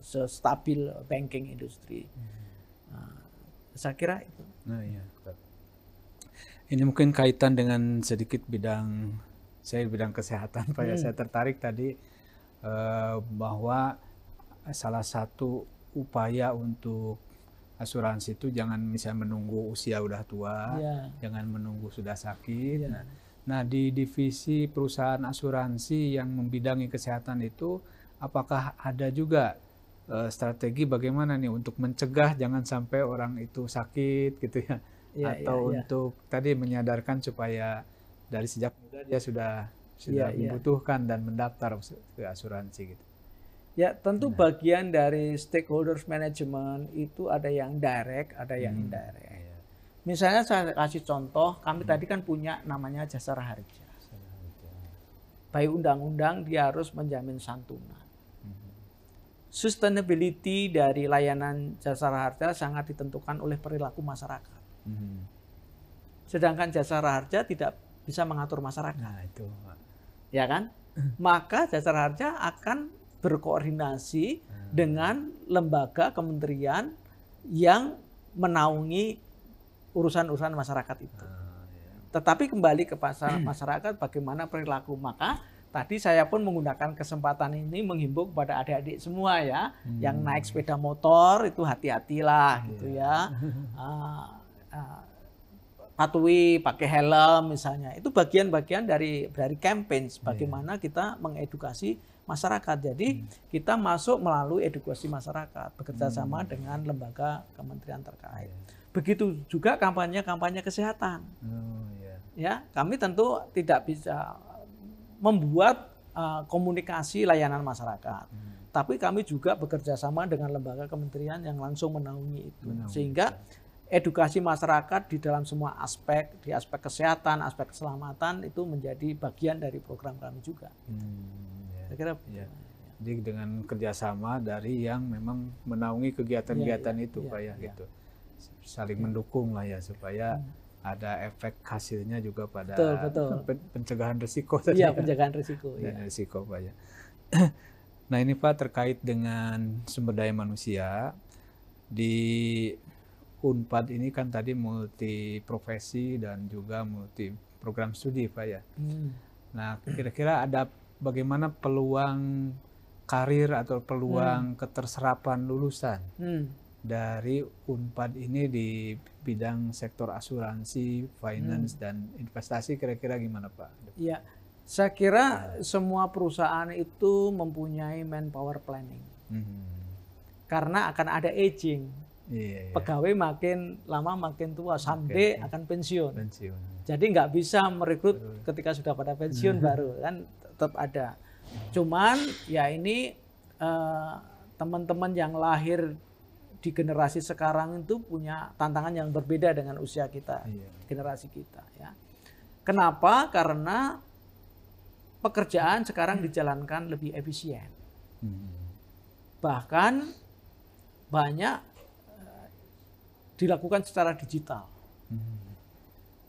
se stabil banking industri saya kira itu nah, iya. ini mungkin kaitan dengan sedikit bidang saya bidang kesehatan Pak ya hmm. saya tertarik tadi eh, bahwa salah satu upaya untuk asuransi itu jangan misalnya menunggu usia udah tua, yeah. jangan menunggu sudah sakit. Yeah. Nah, di divisi perusahaan asuransi yang membidangi kesehatan itu apakah ada juga uh, strategi bagaimana nih untuk mencegah jangan sampai orang itu sakit gitu ya, yeah, iya, atau yeah, yeah. untuk tadi menyadarkan supaya dari sejak muda dia sudah sudah ya, membutuhkan iya. ya. dan mendaftar ke asuransi gitu. Ya, tentu nah. bagian dari stakeholders management itu ada yang direct, ada yang hmm. indirect. Iya. Misalnya saya kasih contoh, kami hmm. tadi kan punya namanya jasa harja. Baik undang-undang dia harus menjamin santunan. Hmm. Sustainability dari layanan jasa harja sangat ditentukan oleh perilaku masyarakat. Hmm. Sedangkan jasa harja tidak bisa mengatur masyarakat. Nah, itu. Ya kan? Maka jasa harja akan berkoordinasi hmm. dengan lembaga kementerian yang menaungi urusan-urusan masyarakat itu. Ah, iya. Tetapi kembali ke pasar masyarakat bagaimana perilaku maka tadi saya pun menggunakan kesempatan ini menghimbau kepada adik-adik semua ya hmm. yang naik sepeda motor itu hati-hatilah yeah. gitu iya. ya. Uh, uh, patuhi pakai helm misalnya itu bagian-bagian dari dari campaign bagaimana iya. kita mengedukasi masyarakat jadi hmm. kita masuk melalui edukasi masyarakat bekerja hmm. sama dengan lembaga kementerian terkait iya. begitu juga kampanye kampanye kesehatan oh, iya. ya kami tentu tidak bisa membuat uh, komunikasi layanan masyarakat hmm. tapi kami juga bekerja sama dengan lembaga kementerian yang langsung menaungi itu sehingga edukasi masyarakat di dalam semua aspek, di aspek kesehatan, aspek keselamatan itu menjadi bagian dari program kami juga. Hmm, ya, kira. Ya. Jadi dengan kerjasama dari yang memang menaungi kegiatan-kegiatan ya, ya, itu, ya, Pak ya, ya, gitu. Saling ya. mendukung lah ya supaya hmm. ada efek hasilnya juga pada betul, betul. pencegahan risiko Iya, ya. pencegahan risiko. ya. risiko, Pak ya. nah ini Pak terkait dengan sumber daya manusia di Unpad ini kan tadi multi profesi dan juga multi program studi, Pak ya. Hmm. Nah, kira-kira ada bagaimana peluang karir atau peluang hmm. keterserapan lulusan hmm. dari Unpad ini di bidang sektor asuransi, finance hmm. dan investasi kira-kira gimana, Pak? Ya Saya kira nah. semua perusahaan itu mempunyai manpower planning. Hmm. Karena akan ada aging Iya, iya, Pegawai makin lama makin tua, sampai okay. akan pensiun. pensiun. Iya. Jadi nggak bisa merekrut Betul. ketika sudah pada pensiun hmm. baru kan tetap ada. Cuman ya ini teman eh, teman-teman yang lahir di generasi sekarang itu punya tantangan yang berbeda dengan usia kita, iya. generasi kita ya. Kenapa? Karena pekerjaan sekarang dijalankan lebih efisien. Hmm. Bahkan banyak dilakukan secara digital. Hmm.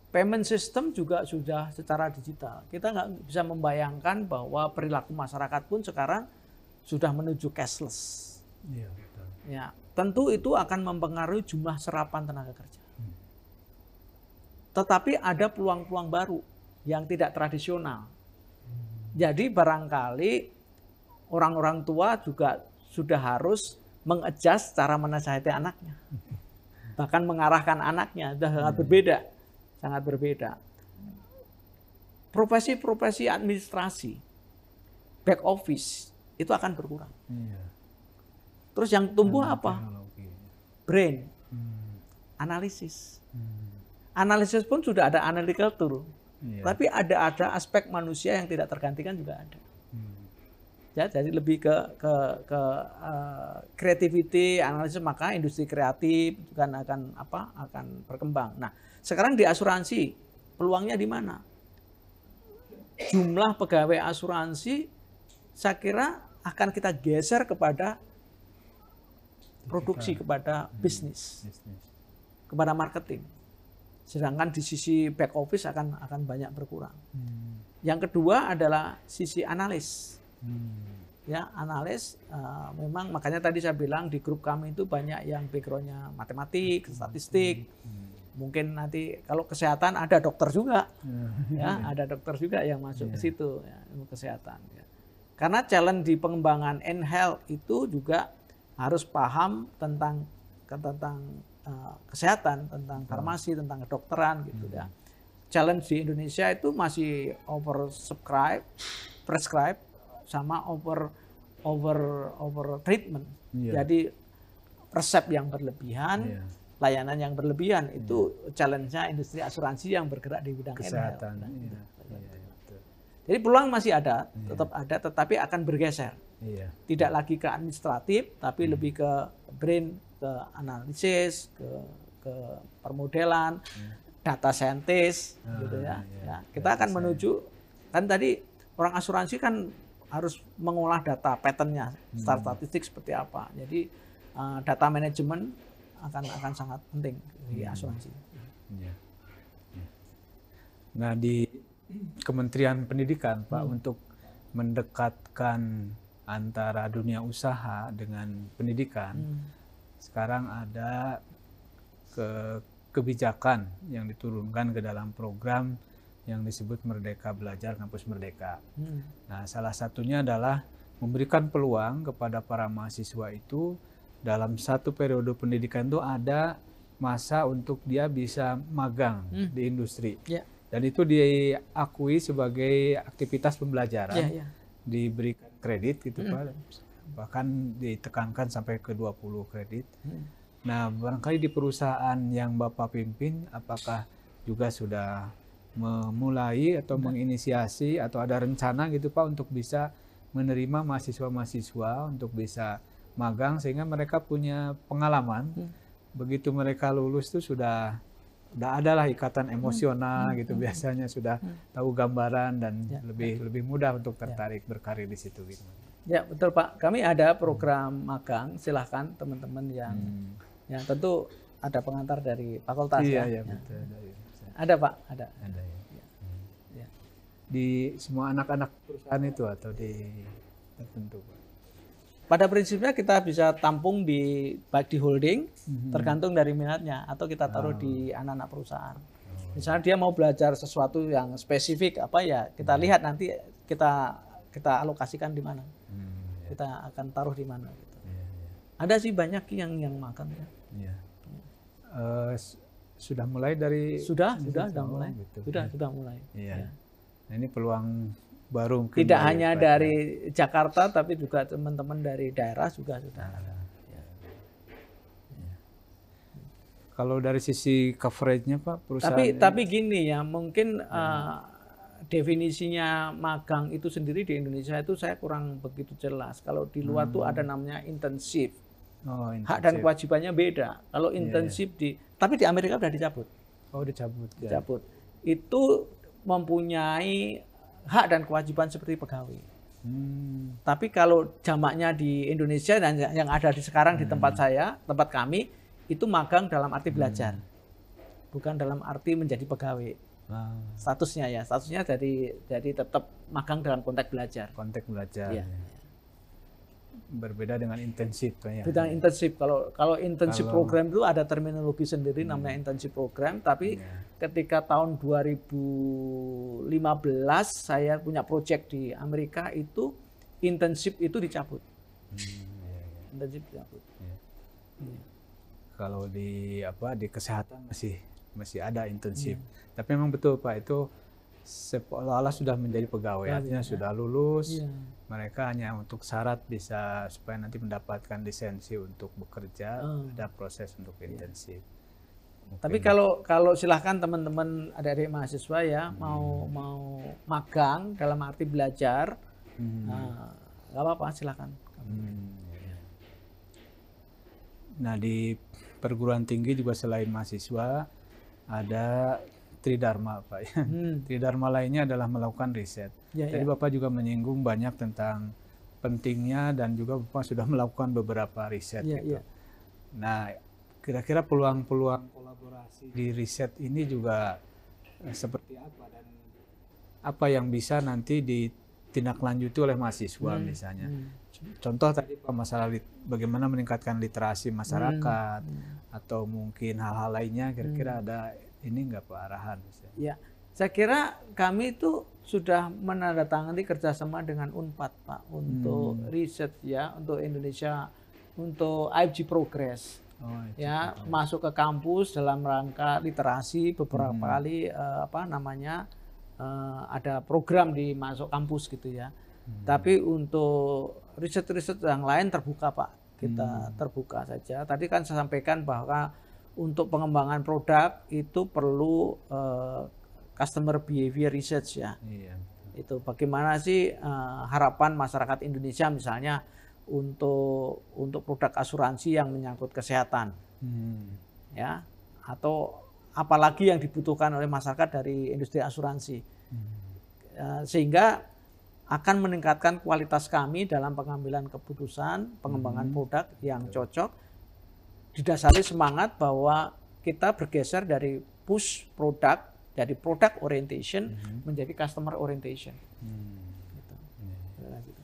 Payment system juga sudah secara digital. Kita nggak bisa membayangkan bahwa perilaku masyarakat pun sekarang sudah menuju cashless. Ya, betul. ya tentu itu akan mempengaruhi jumlah serapan tenaga kerja. Hmm. Tetapi ada peluang-peluang baru yang tidak tradisional. Hmm. Jadi barangkali orang-orang tua juga sudah harus mengejas cara menasihati anaknya. Hmm bahkan mengarahkan anaknya hmm. sangat berbeda, sangat berbeda. Profesi-profesi administrasi, back office itu akan berkurang. Iya. Terus yang tumbuh apa? Brain, hmm. analisis. Hmm. Analisis pun sudah ada analytical tool, iya. tapi ada ada aspek manusia yang tidak tergantikan juga ada ya jadi lebih ke ke ke uh, creativity analisis maka industri kreatif juga akan apa akan berkembang nah sekarang di asuransi peluangnya di mana jumlah pegawai asuransi saya kira akan kita geser kepada produksi kepada hmm, bisnis kepada marketing sedangkan di sisi back office akan akan banyak berkurang hmm. yang kedua adalah sisi analis Hmm. Ya, analis uh, memang makanya tadi saya bilang di grup kami itu banyak yang backgroundnya matematik, hmm. statistik. Hmm. hmm. Mungkin nanti kalau kesehatan ada dokter juga, hmm. ya ada dokter juga yang masuk yeah. ke iya. situ ya, ilmu kesehatan. Ya. Karena challenge di pengembangan in health itu juga harus paham tentang tentang uh, kesehatan, tentang farmasi, tentang kedokteran gitu hmm. ya. Challenge di Indonesia itu masih oversubscribe, prescribe, sama over over over treatment. Yeah. Jadi resep yang berlebihan, yeah. layanan yang berlebihan yeah. itu challenge-nya industri asuransi yang bergerak di bidang kesehatan. yeah. Iya. Iya, iya, Jadi peluang masih ada, yeah. tetap ada, tetapi akan bergeser. Yeah. Tidak lagi ke administratif, tapi hmm. lebih ke brain, ke analisis, ke ke permodelan, hmm. data scientist gitu ah, ya. ya kita akan menuju kan tadi orang asuransi kan harus mengolah data patternnya, hmm. statistik seperti apa. Jadi uh, data manajemen akan akan sangat penting di hmm. asuransi. Ya. ya. Nah di Kementerian Pendidikan Pak hmm. untuk mendekatkan antara dunia usaha dengan pendidikan hmm. sekarang ada ke kebijakan yang diturunkan ke dalam program yang disebut Merdeka Belajar Kampus Merdeka. Hmm. Nah, salah satunya adalah memberikan peluang kepada para mahasiswa itu dalam satu periode pendidikan itu ada masa untuk dia bisa magang hmm. di industri. Yeah. Dan itu diakui sebagai aktivitas pembelajaran. Yeah, yeah. Diberikan kredit gitu hmm. Pak. Bahkan ditekankan sampai ke 20 kredit. Hmm. Nah, barangkali di perusahaan yang Bapak pimpin apakah juga sudah memulai atau menginisiasi atau ada rencana gitu Pak untuk bisa menerima mahasiswa-mahasiswa untuk bisa magang sehingga mereka punya pengalaman hmm. begitu mereka lulus tuh sudah udah lah ikatan hmm. emosional hmm. gitu hmm. biasanya sudah hmm. tahu gambaran dan ya, lebih betul. lebih mudah untuk ya. tertarik ya. berkarir di situ gitu. Ya betul Pak. Kami ada hmm. program hmm. magang silahkan teman-teman yang hmm. ya tentu ada pengantar dari fakultas iya, ya. Iya ya. betul. Ya. Ada Pak, ada. Ada ya. ya. Hmm. ya. Di semua anak-anak perusahaan itu atau di tertentu Pak? Pada prinsipnya kita bisa tampung di baik di holding, hmm. tergantung dari minatnya, atau kita taruh oh. di ah. anak-anak perusahaan. Oh. Misalnya dia mau belajar sesuatu yang spesifik apa ya kita hmm. lihat nanti kita kita alokasikan di mana, hmm, ya. kita akan taruh di mana. Gitu. yeah, yeah. Ada sih banyak yang yang makan ya. yeah. Iya. Uh, sudah mulai dari sudah sudah sudah mulai oh, gitu. sudah sudah mulai. Iya. Ya. Nah, ini peluang baru. Tidak hanya ya. dari ya. Jakarta tapi juga teman-teman dari daerah juga sudah. Nah, ya. Ya. Kalau dari sisi coveragenya Pak perusahaan. Tapi ini... tapi gini ya mungkin. ya. Uh, definisinya magang itu sendiri di Indonesia itu saya kurang begitu jelas. Kalau di luar hmm. tuh ada namanya intensif. Oh, Hak dan kewajibannya beda. Kalau iya, intensif yeah, di tapi di Amerika sudah dicabut. Oh, dicabut. Ya. Dicabut. Itu mempunyai hak dan kewajiban seperti pegawai. Hmm. Tapi kalau jamaknya di Indonesia dan yang ada di sekarang hmm. di tempat hmm. saya, tempat kami itu magang dalam arti hmm. belajar, bukan dalam arti menjadi pegawai. Wow. Statusnya ya, statusnya jadi jadi tetap magang dalam konteks belajar. Konteks belajar. ya berbeda dengan intensif ya. Beda intensif. Kalau kalau intensif program itu ada terminologi sendiri hmm. namanya intensif program, tapi yeah. ketika tahun 2015 saya punya proyek di Amerika itu intensif itu dicabut. Hmm, yeah, yeah. Intensif dicabut. Yeah. Yeah. Kalau di apa di kesehatan masih masih ada intensif. Yeah. Tapi memang betul Pak itu seolah-olah sudah menjadi pegawai, ya, artinya ya. sudah lulus. Ya. Mereka hanya untuk syarat bisa supaya nanti mendapatkan lisensi untuk bekerja, oh. ada proses untuk iya. intensif. Ya. Tapi kalau kalau silahkan teman-teman adik-adik mahasiswa ya hmm. mau mau magang dalam arti belajar, hmm. uh, apa-apa silahkan. Hmm. Iya, iya. Nah di perguruan tinggi juga selain mahasiswa ada tridharma Pak ya. Hmm. Tridharma lainnya adalah melakukan riset. Ya, Jadi ya. Bapak juga menyinggung banyak tentang pentingnya dan juga Bapak sudah melakukan beberapa riset ya, gitu. Ya. Nah, kira-kira peluang-peluang kolaborasi di riset ini juga eh, seperti apa dan apa yang bisa nanti ditindaklanjuti oleh mahasiswa hmm. misalnya. Hmm contoh tadi pak masalah lit, bagaimana meningkatkan literasi masyarakat hmm. hmm. atau mungkin hal-hal lainnya kira-kira hmm. ada ini enggak ke arahan Ya, iya. saya kira kami itu sudah menandatangani kerjasama dengan Unpad Pak untuk hmm. riset ya untuk Indonesia untuk IFG Progress. Oh, ya betul. masuk ke kampus dalam rangka literasi beberapa hmm. kali uh, apa namanya uh, ada program di masuk kampus gitu ya hmm. tapi untuk riset-riset yang lain terbuka pak kita hmm. terbuka saja tadi kan saya sampaikan bahwa untuk pengembangan produk itu perlu uh, customer behavior research ya. Iya. Itu bagaimana sih uh, harapan masyarakat Indonesia misalnya untuk untuk produk asuransi yang menyangkut kesehatan. Hmm. Ya, atau apalagi yang dibutuhkan oleh masyarakat dari industri asuransi. Hmm. Uh, sehingga akan meningkatkan kualitas kami dalam pengambilan keputusan, pengembangan hmm. produk yang cocok didasari semangat bahwa kita bergeser dari push produk dari product orientation mm -hmm. menjadi customer orientation. Hmm. Gitu. Yeah. Iya. Gitu.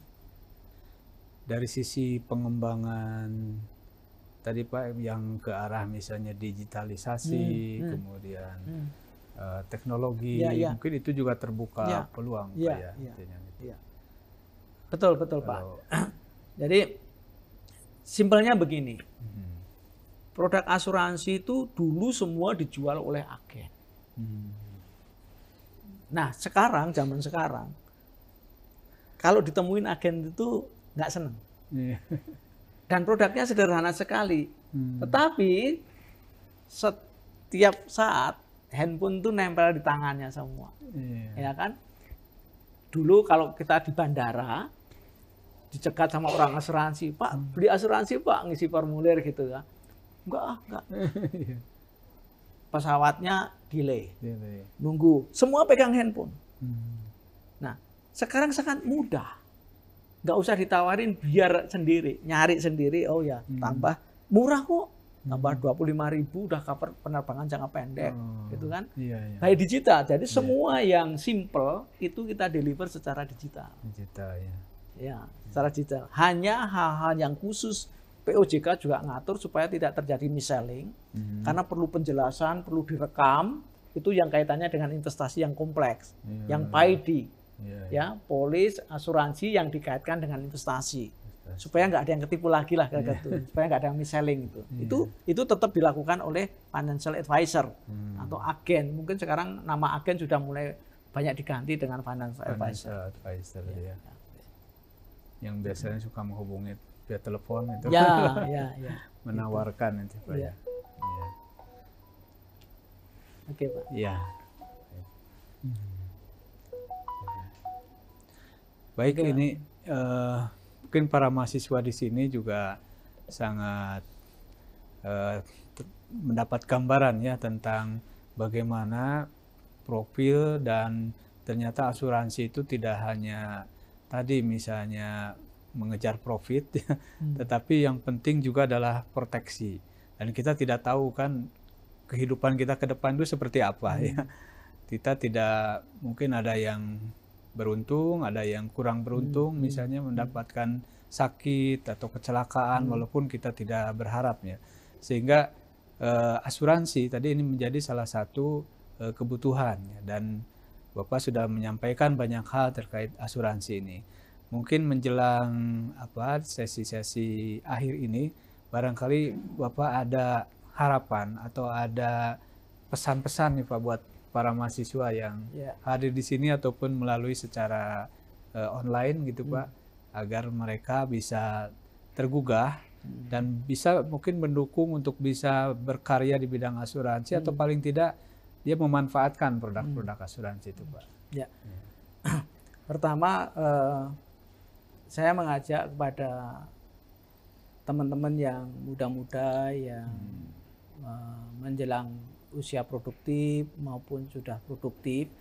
Dari sisi pengembangan tadi Pak yang ke arah misalnya digitalisasi, Hmm. hmm. kemudian hmm. Uh, teknologi, yeah, yeah. mungkin itu juga terbuka yeah. peluang yeah, Pak ya. Yeah. gitu. yeah. Betul betul Kalau, Pak. Jadi simpelnya begini. Mm -hmm Produk asuransi itu dulu semua dijual oleh agen. Hmm. Nah sekarang zaman sekarang, kalau ditemuin agen itu nggak seneng. Iya. Dan produknya sederhana sekali. Hmm. Tetapi setiap saat handphone itu nempel di tangannya semua, yeah. ya kan? Dulu kalau kita di bandara dicegat sama orang asuransi, Pak hmm. beli asuransi Pak ngisi formulir gitu ya enggak ah, enggak. Iya. Pesawatnya delay. delay. Nunggu. Semua pegang handphone. Hmm. Nah, sekarang sangat mudah. Nggak usah ditawarin, biar sendiri. Nyari sendiri, oh ya, hmm. tambah. Murah kok. Tambah hmm. puluh 25 ribu udah cover penerbangan jangka pendek. Oh. Gitu kan. Iya, iya. digital. Jadi iya. semua yang simple, itu kita deliver secara digital. Digital, ya. Ya, secara digital. Hanya hal-hal yang khusus POJK juga ngatur supaya tidak terjadi miselling, selling hmm. karena perlu penjelasan, perlu direkam itu yang kaitannya dengan investasi yang kompleks, yeah. Hmm. yang PAIDI, yeah, yeah. ya polis, asuransi yang dikaitkan dengan investasi, supaya nggak ada yang ketipu lagi lah kayak iya. gitu, supaya nggak ada yang miselling selling itu. Iya. Itu itu tetap dilakukan oleh financial advisor hmm. atau agen. Mungkin sekarang nama agen sudah mulai banyak diganti dengan financial, financial advisor. advisor yeah. Ya. Iya. Yang biasanya suka menghubungi via telepon itu. Ya, ya, ya. Menawarkan itu, Pak. Iya. Ya. ya. Oke, Pak. Ya. Hmm. Baik, ya. ini uh, mungkin para mahasiswa di sini juga sangat uh, mendapat gambaran ya tentang bagaimana profil dan ternyata asuransi itu tidak hanya tadi misalnya mengejar profit, ya. hmm. tetapi yang penting juga adalah proteksi. Dan kita tidak tahu kan kehidupan kita ke depan itu seperti apa hmm. ya. Kita tidak mungkin ada yang beruntung, ada yang kurang beruntung, hmm. misalnya hmm. mendapatkan sakit atau kecelakaan, hmm. walaupun kita tidak ya. Sehingga eh, asuransi tadi ini menjadi salah satu eh, kebutuhan ya. dan Bapak sudah menyampaikan banyak hal terkait asuransi ini mungkin menjelang apa sesi-sesi akhir ini barangkali Bapak ada harapan atau ada pesan-pesan nih Pak buat para mahasiswa yang yeah. hadir di sini ataupun melalui secara uh, online gitu hmm. Pak agar mereka bisa tergugah hmm. dan bisa mungkin mendukung untuk bisa berkarya di bidang asuransi hmm. atau paling tidak dia memanfaatkan produk-produk hmm. asuransi itu Pak. Ya. Yeah. Pertama uh, saya mengajak kepada teman-teman yang muda-muda yang hmm. Eh, menjelang usia produktif maupun sudah produktif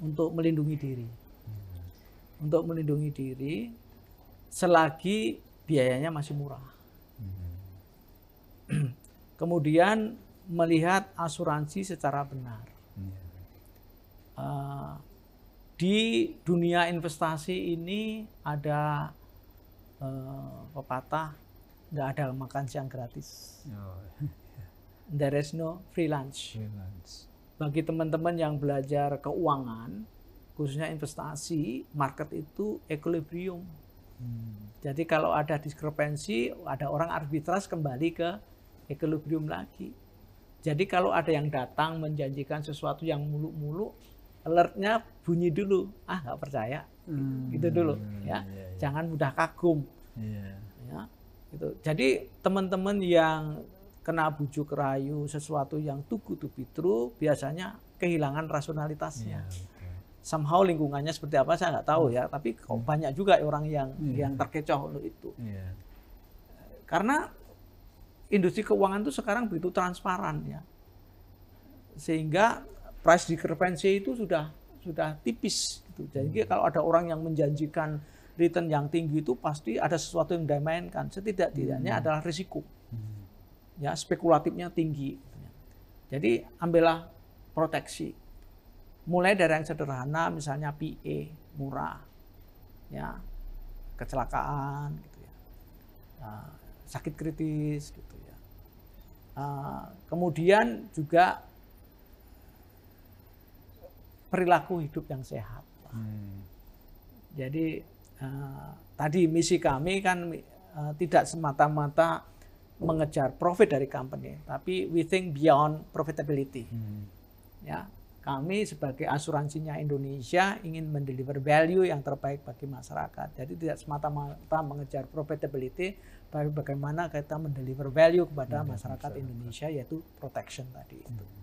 untuk melindungi diri. Hmm. Untuk melindungi diri selagi biayanya masih murah. Hmm. Kemudian melihat asuransi secara benar di dunia investasi ini ada uh, pepatah nggak ada makan siang gratis. Oh. There is no free lunch. Free lunch. Bagi teman-teman yang belajar keuangan, khususnya investasi, market itu equilibrium. Hmm. Jadi kalau ada diskrepensi, ada orang arbitras kembali ke equilibrium lagi. Jadi kalau ada yang datang menjanjikan sesuatu yang muluk-muluk, alertnya bunyi dulu ah nggak percaya hmm. gitu dulu hmm, ya yeah, yeah. jangan mudah kagum yeah. ya gitu jadi teman-teman yang kena bujuk rayu sesuatu yang tugu tuh be biasanya kehilangan rasionalitasnya yeah, iya, somehow lingkungannya seperti apa saya nggak tahu ya tapi kok hmm. banyak juga orang yang yeah. yang terkecoh untuk itu yeah. karena industri keuangan itu sekarang begitu transparan ya sehingga price discrepancy itu sudah sudah tipis gitu. Jadi hmm. kalau ada orang yang menjanjikan return yang tinggi itu pasti ada sesuatu yang dimainkan. Setidak-tidaknya hmm. adalah risiko. Hmm. Ya, spekulatifnya tinggi. Jadi ambillah proteksi. Mulai dari yang sederhana misalnya PE murah. Ya. Kecelakaan gitu ya. Nah, sakit kritis gitu ya. Uh, kemudian juga perilaku hidup yang sehat. Hmm. Jadi uh, tadi misi kami kan uh, tidak semata-mata mengejar profit dari company, tapi we think beyond profitability. Hmm. Ya, kami sebagai asuransinya Indonesia ingin mendeliver value yang terbaik bagi masyarakat. Jadi tidak semata-mata mengejar profitability, tapi bagaimana kita mendeliver value kepada masyarakat Indonesia yaitu protection tadi itu. Hmm.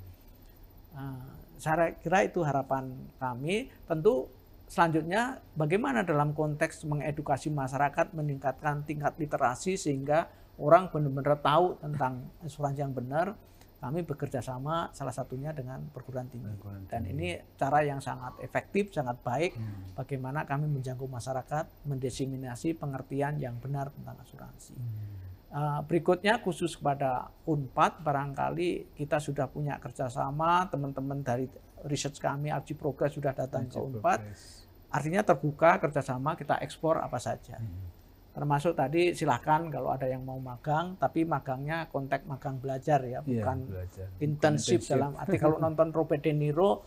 Uh, saya kira itu harapan kami. Tentu selanjutnya bagaimana dalam konteks mengedukasi masyarakat meningkatkan tingkat literasi sehingga orang benar-benar tahu tentang asuransi yang benar. Kami bekerja sama salah satunya dengan perguruan tinggi. Dan ini cara yang sangat efektif, sangat baik hmm. bagaimana kami menjangkau masyarakat, mendesiminasi pengertian yang benar tentang asuransi. Hmm. Eh, berikutnya khusus kepada UNPAD, barangkali kita sudah punya kerjasama, teman-teman dari research kami, Archie Progress sudah datang Archie ke UNPAD. Progress. Artinya terbuka kerjasama, kita ekspor apa saja. Hmm. Termasuk tadi silahkan kalau ada yang mau magang, tapi magangnya kontak magang belajar ya, iya, bukan internship intensif dalam arti kalau nonton Robert De Niro,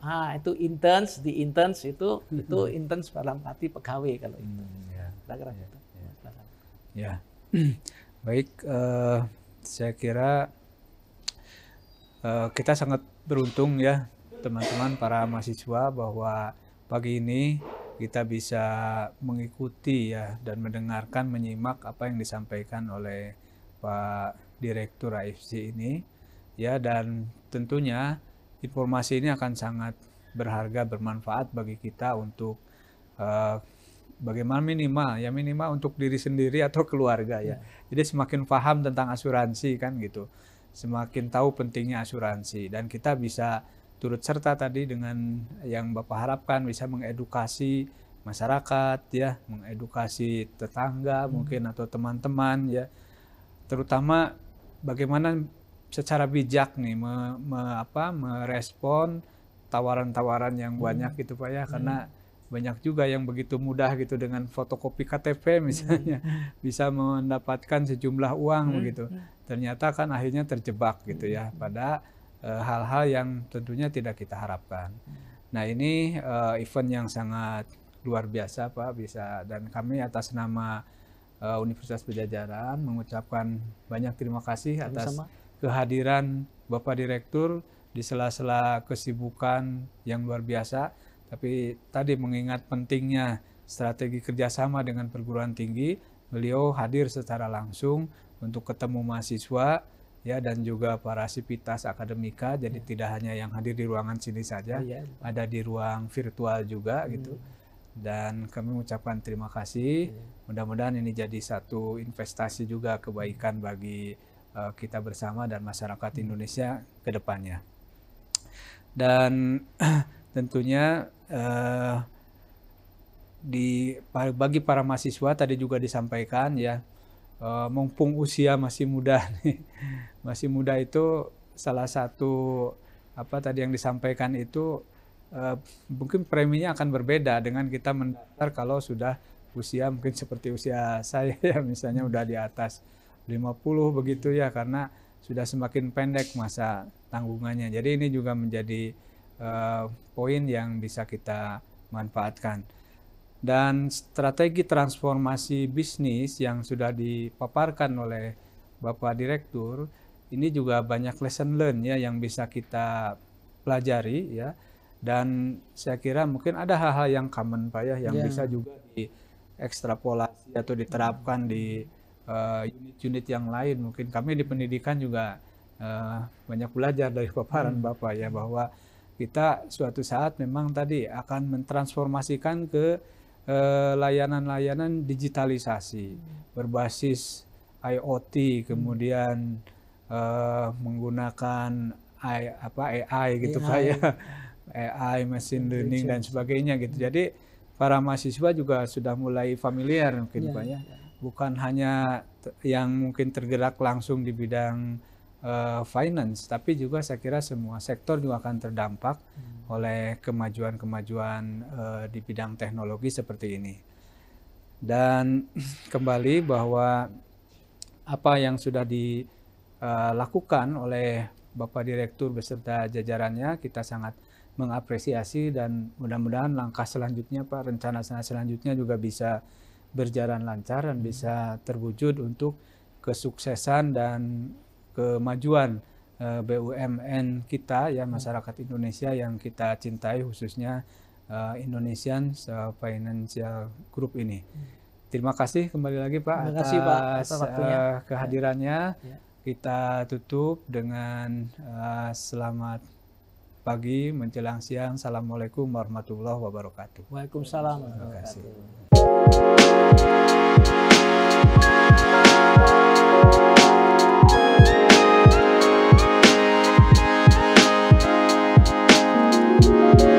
ah itu intens, di intens itu itu hmm. intens dalam arti pegawai kalau itu. Hmm, ya. Kira-kira Ya. Gitu. ya. Baik, uh, saya kira uh, kita sangat beruntung ya teman-teman para mahasiswa bahwa pagi ini kita bisa mengikuti ya dan mendengarkan menyimak apa yang disampaikan oleh Pak Direktur AFC ini ya dan tentunya informasi ini akan sangat berharga bermanfaat bagi kita untuk uh, bagaimana minimal ya minimal untuk diri sendiri atau keluarga ya. Hmm jadi semakin paham tentang asuransi kan gitu semakin tahu pentingnya asuransi dan kita bisa turut serta tadi dengan yang Bapak harapkan bisa mengedukasi masyarakat ya mengedukasi tetangga hmm. mungkin atau teman-teman ya terutama bagaimana secara bijak nih me, me, apa merespon tawaran-tawaran yang hmm. banyak gitu Pak ya karena hmm banyak juga yang begitu mudah gitu dengan fotokopi KTP hmm. misalnya hmm. bisa mendapatkan sejumlah uang hmm. begitu. Ternyata kan akhirnya terjebak gitu ya hmm. pada e, hal-hal uh, yang tentunya tidak kita harapkan. Hmm. Nah ini uh, event yang sangat luar biasa Pak bisa dan kami atas nama uh, Universitas Pejajaran mengucapkan banyak terima kasih atas kehadiran Bapak Direktur di sela-sela kesibukan yang luar biasa tapi tadi mengingat pentingnya strategi kerjasama dengan perguruan tinggi, beliau hadir secara langsung untuk ketemu mahasiswa ya dan juga para sivitas akademika jadi ya. tidak hanya yang hadir di ruangan sini saja ya. ada di ruang virtual juga hmm. gitu dan kami mengucapkan terima kasih ya. mudah-mudahan ini jadi satu investasi juga kebaikan hmm. bagi uh, kita bersama dan masyarakat hmm. Indonesia ke depannya dan tentunya eh, di bagi para mahasiswa tadi juga disampaikan ya eh, mumpung usia masih muda nih masih muda itu salah satu apa tadi yang disampaikan itu eh, mungkin preminya akan berbeda dengan kita mendaftar kalau sudah usia mungkin seperti usia saya ya misalnya udah di atas 50 begitu ya karena sudah semakin pendek masa tanggungannya. Jadi ini juga menjadi Eh, poin yang bisa kita manfaatkan. Dan strategi transformasi bisnis yang sudah dipaparkan oleh Bapak Direktur ini juga banyak lesson learn ya yang bisa kita pelajari ya. Dan saya kira mungkin ada hal-hal yang common Pak ya yang yeah. bisa juga diekstrapolasi atau diterapkan di eh, unit-unit uh, yang lain. Mungkin kami di pendidikan juga uh, banyak belajar dari paparan hmm. Bapak ya bahwa kita suatu saat memang tadi akan mentransformasikan ke eh, layanan-layanan eh, digitalisasi hmm. berbasis IoT hmm. kemudian eh, menggunakan AI, apa AI gitu AI. kayak AI machine learning dan sebagainya gitu. Jadi para mahasiswa juga sudah mulai familiar mungkin ya, Pak ya. ya. Bukan hanya yang mungkin tergerak langsung di bidang uh, finance, tapi juga saya kira semua sektor juga akan terdampak hmm. oleh kemajuan-kemajuan uh, di bidang teknologi seperti ini. Dan kembali bahwa apa yang sudah dilakukan eh, oleh Bapak Direktur beserta jajarannya, kita sangat mengapresiasi dan mudah-mudahan langkah selanjutnya Pak, rencana selanjutnya juga bisa berjalan lancar dan hmm. bisa terwujud untuk kesuksesan dan kemajuan uh, eh, BUMN kita ya masyarakat Indonesia yang kita cintai khususnya uh, Indonesian Financial Group ini. Terima kasih kembali lagi Pak Terima kasih, atas, Pak, atas Uh, kehadirannya. Ya. ya. Kita tutup dengan uh, selamat pagi menjelang siang. Assalamualaikum warahmatullahi wabarakatuh. Waalaikumsalam. Terima kasih. Terima kasih. Música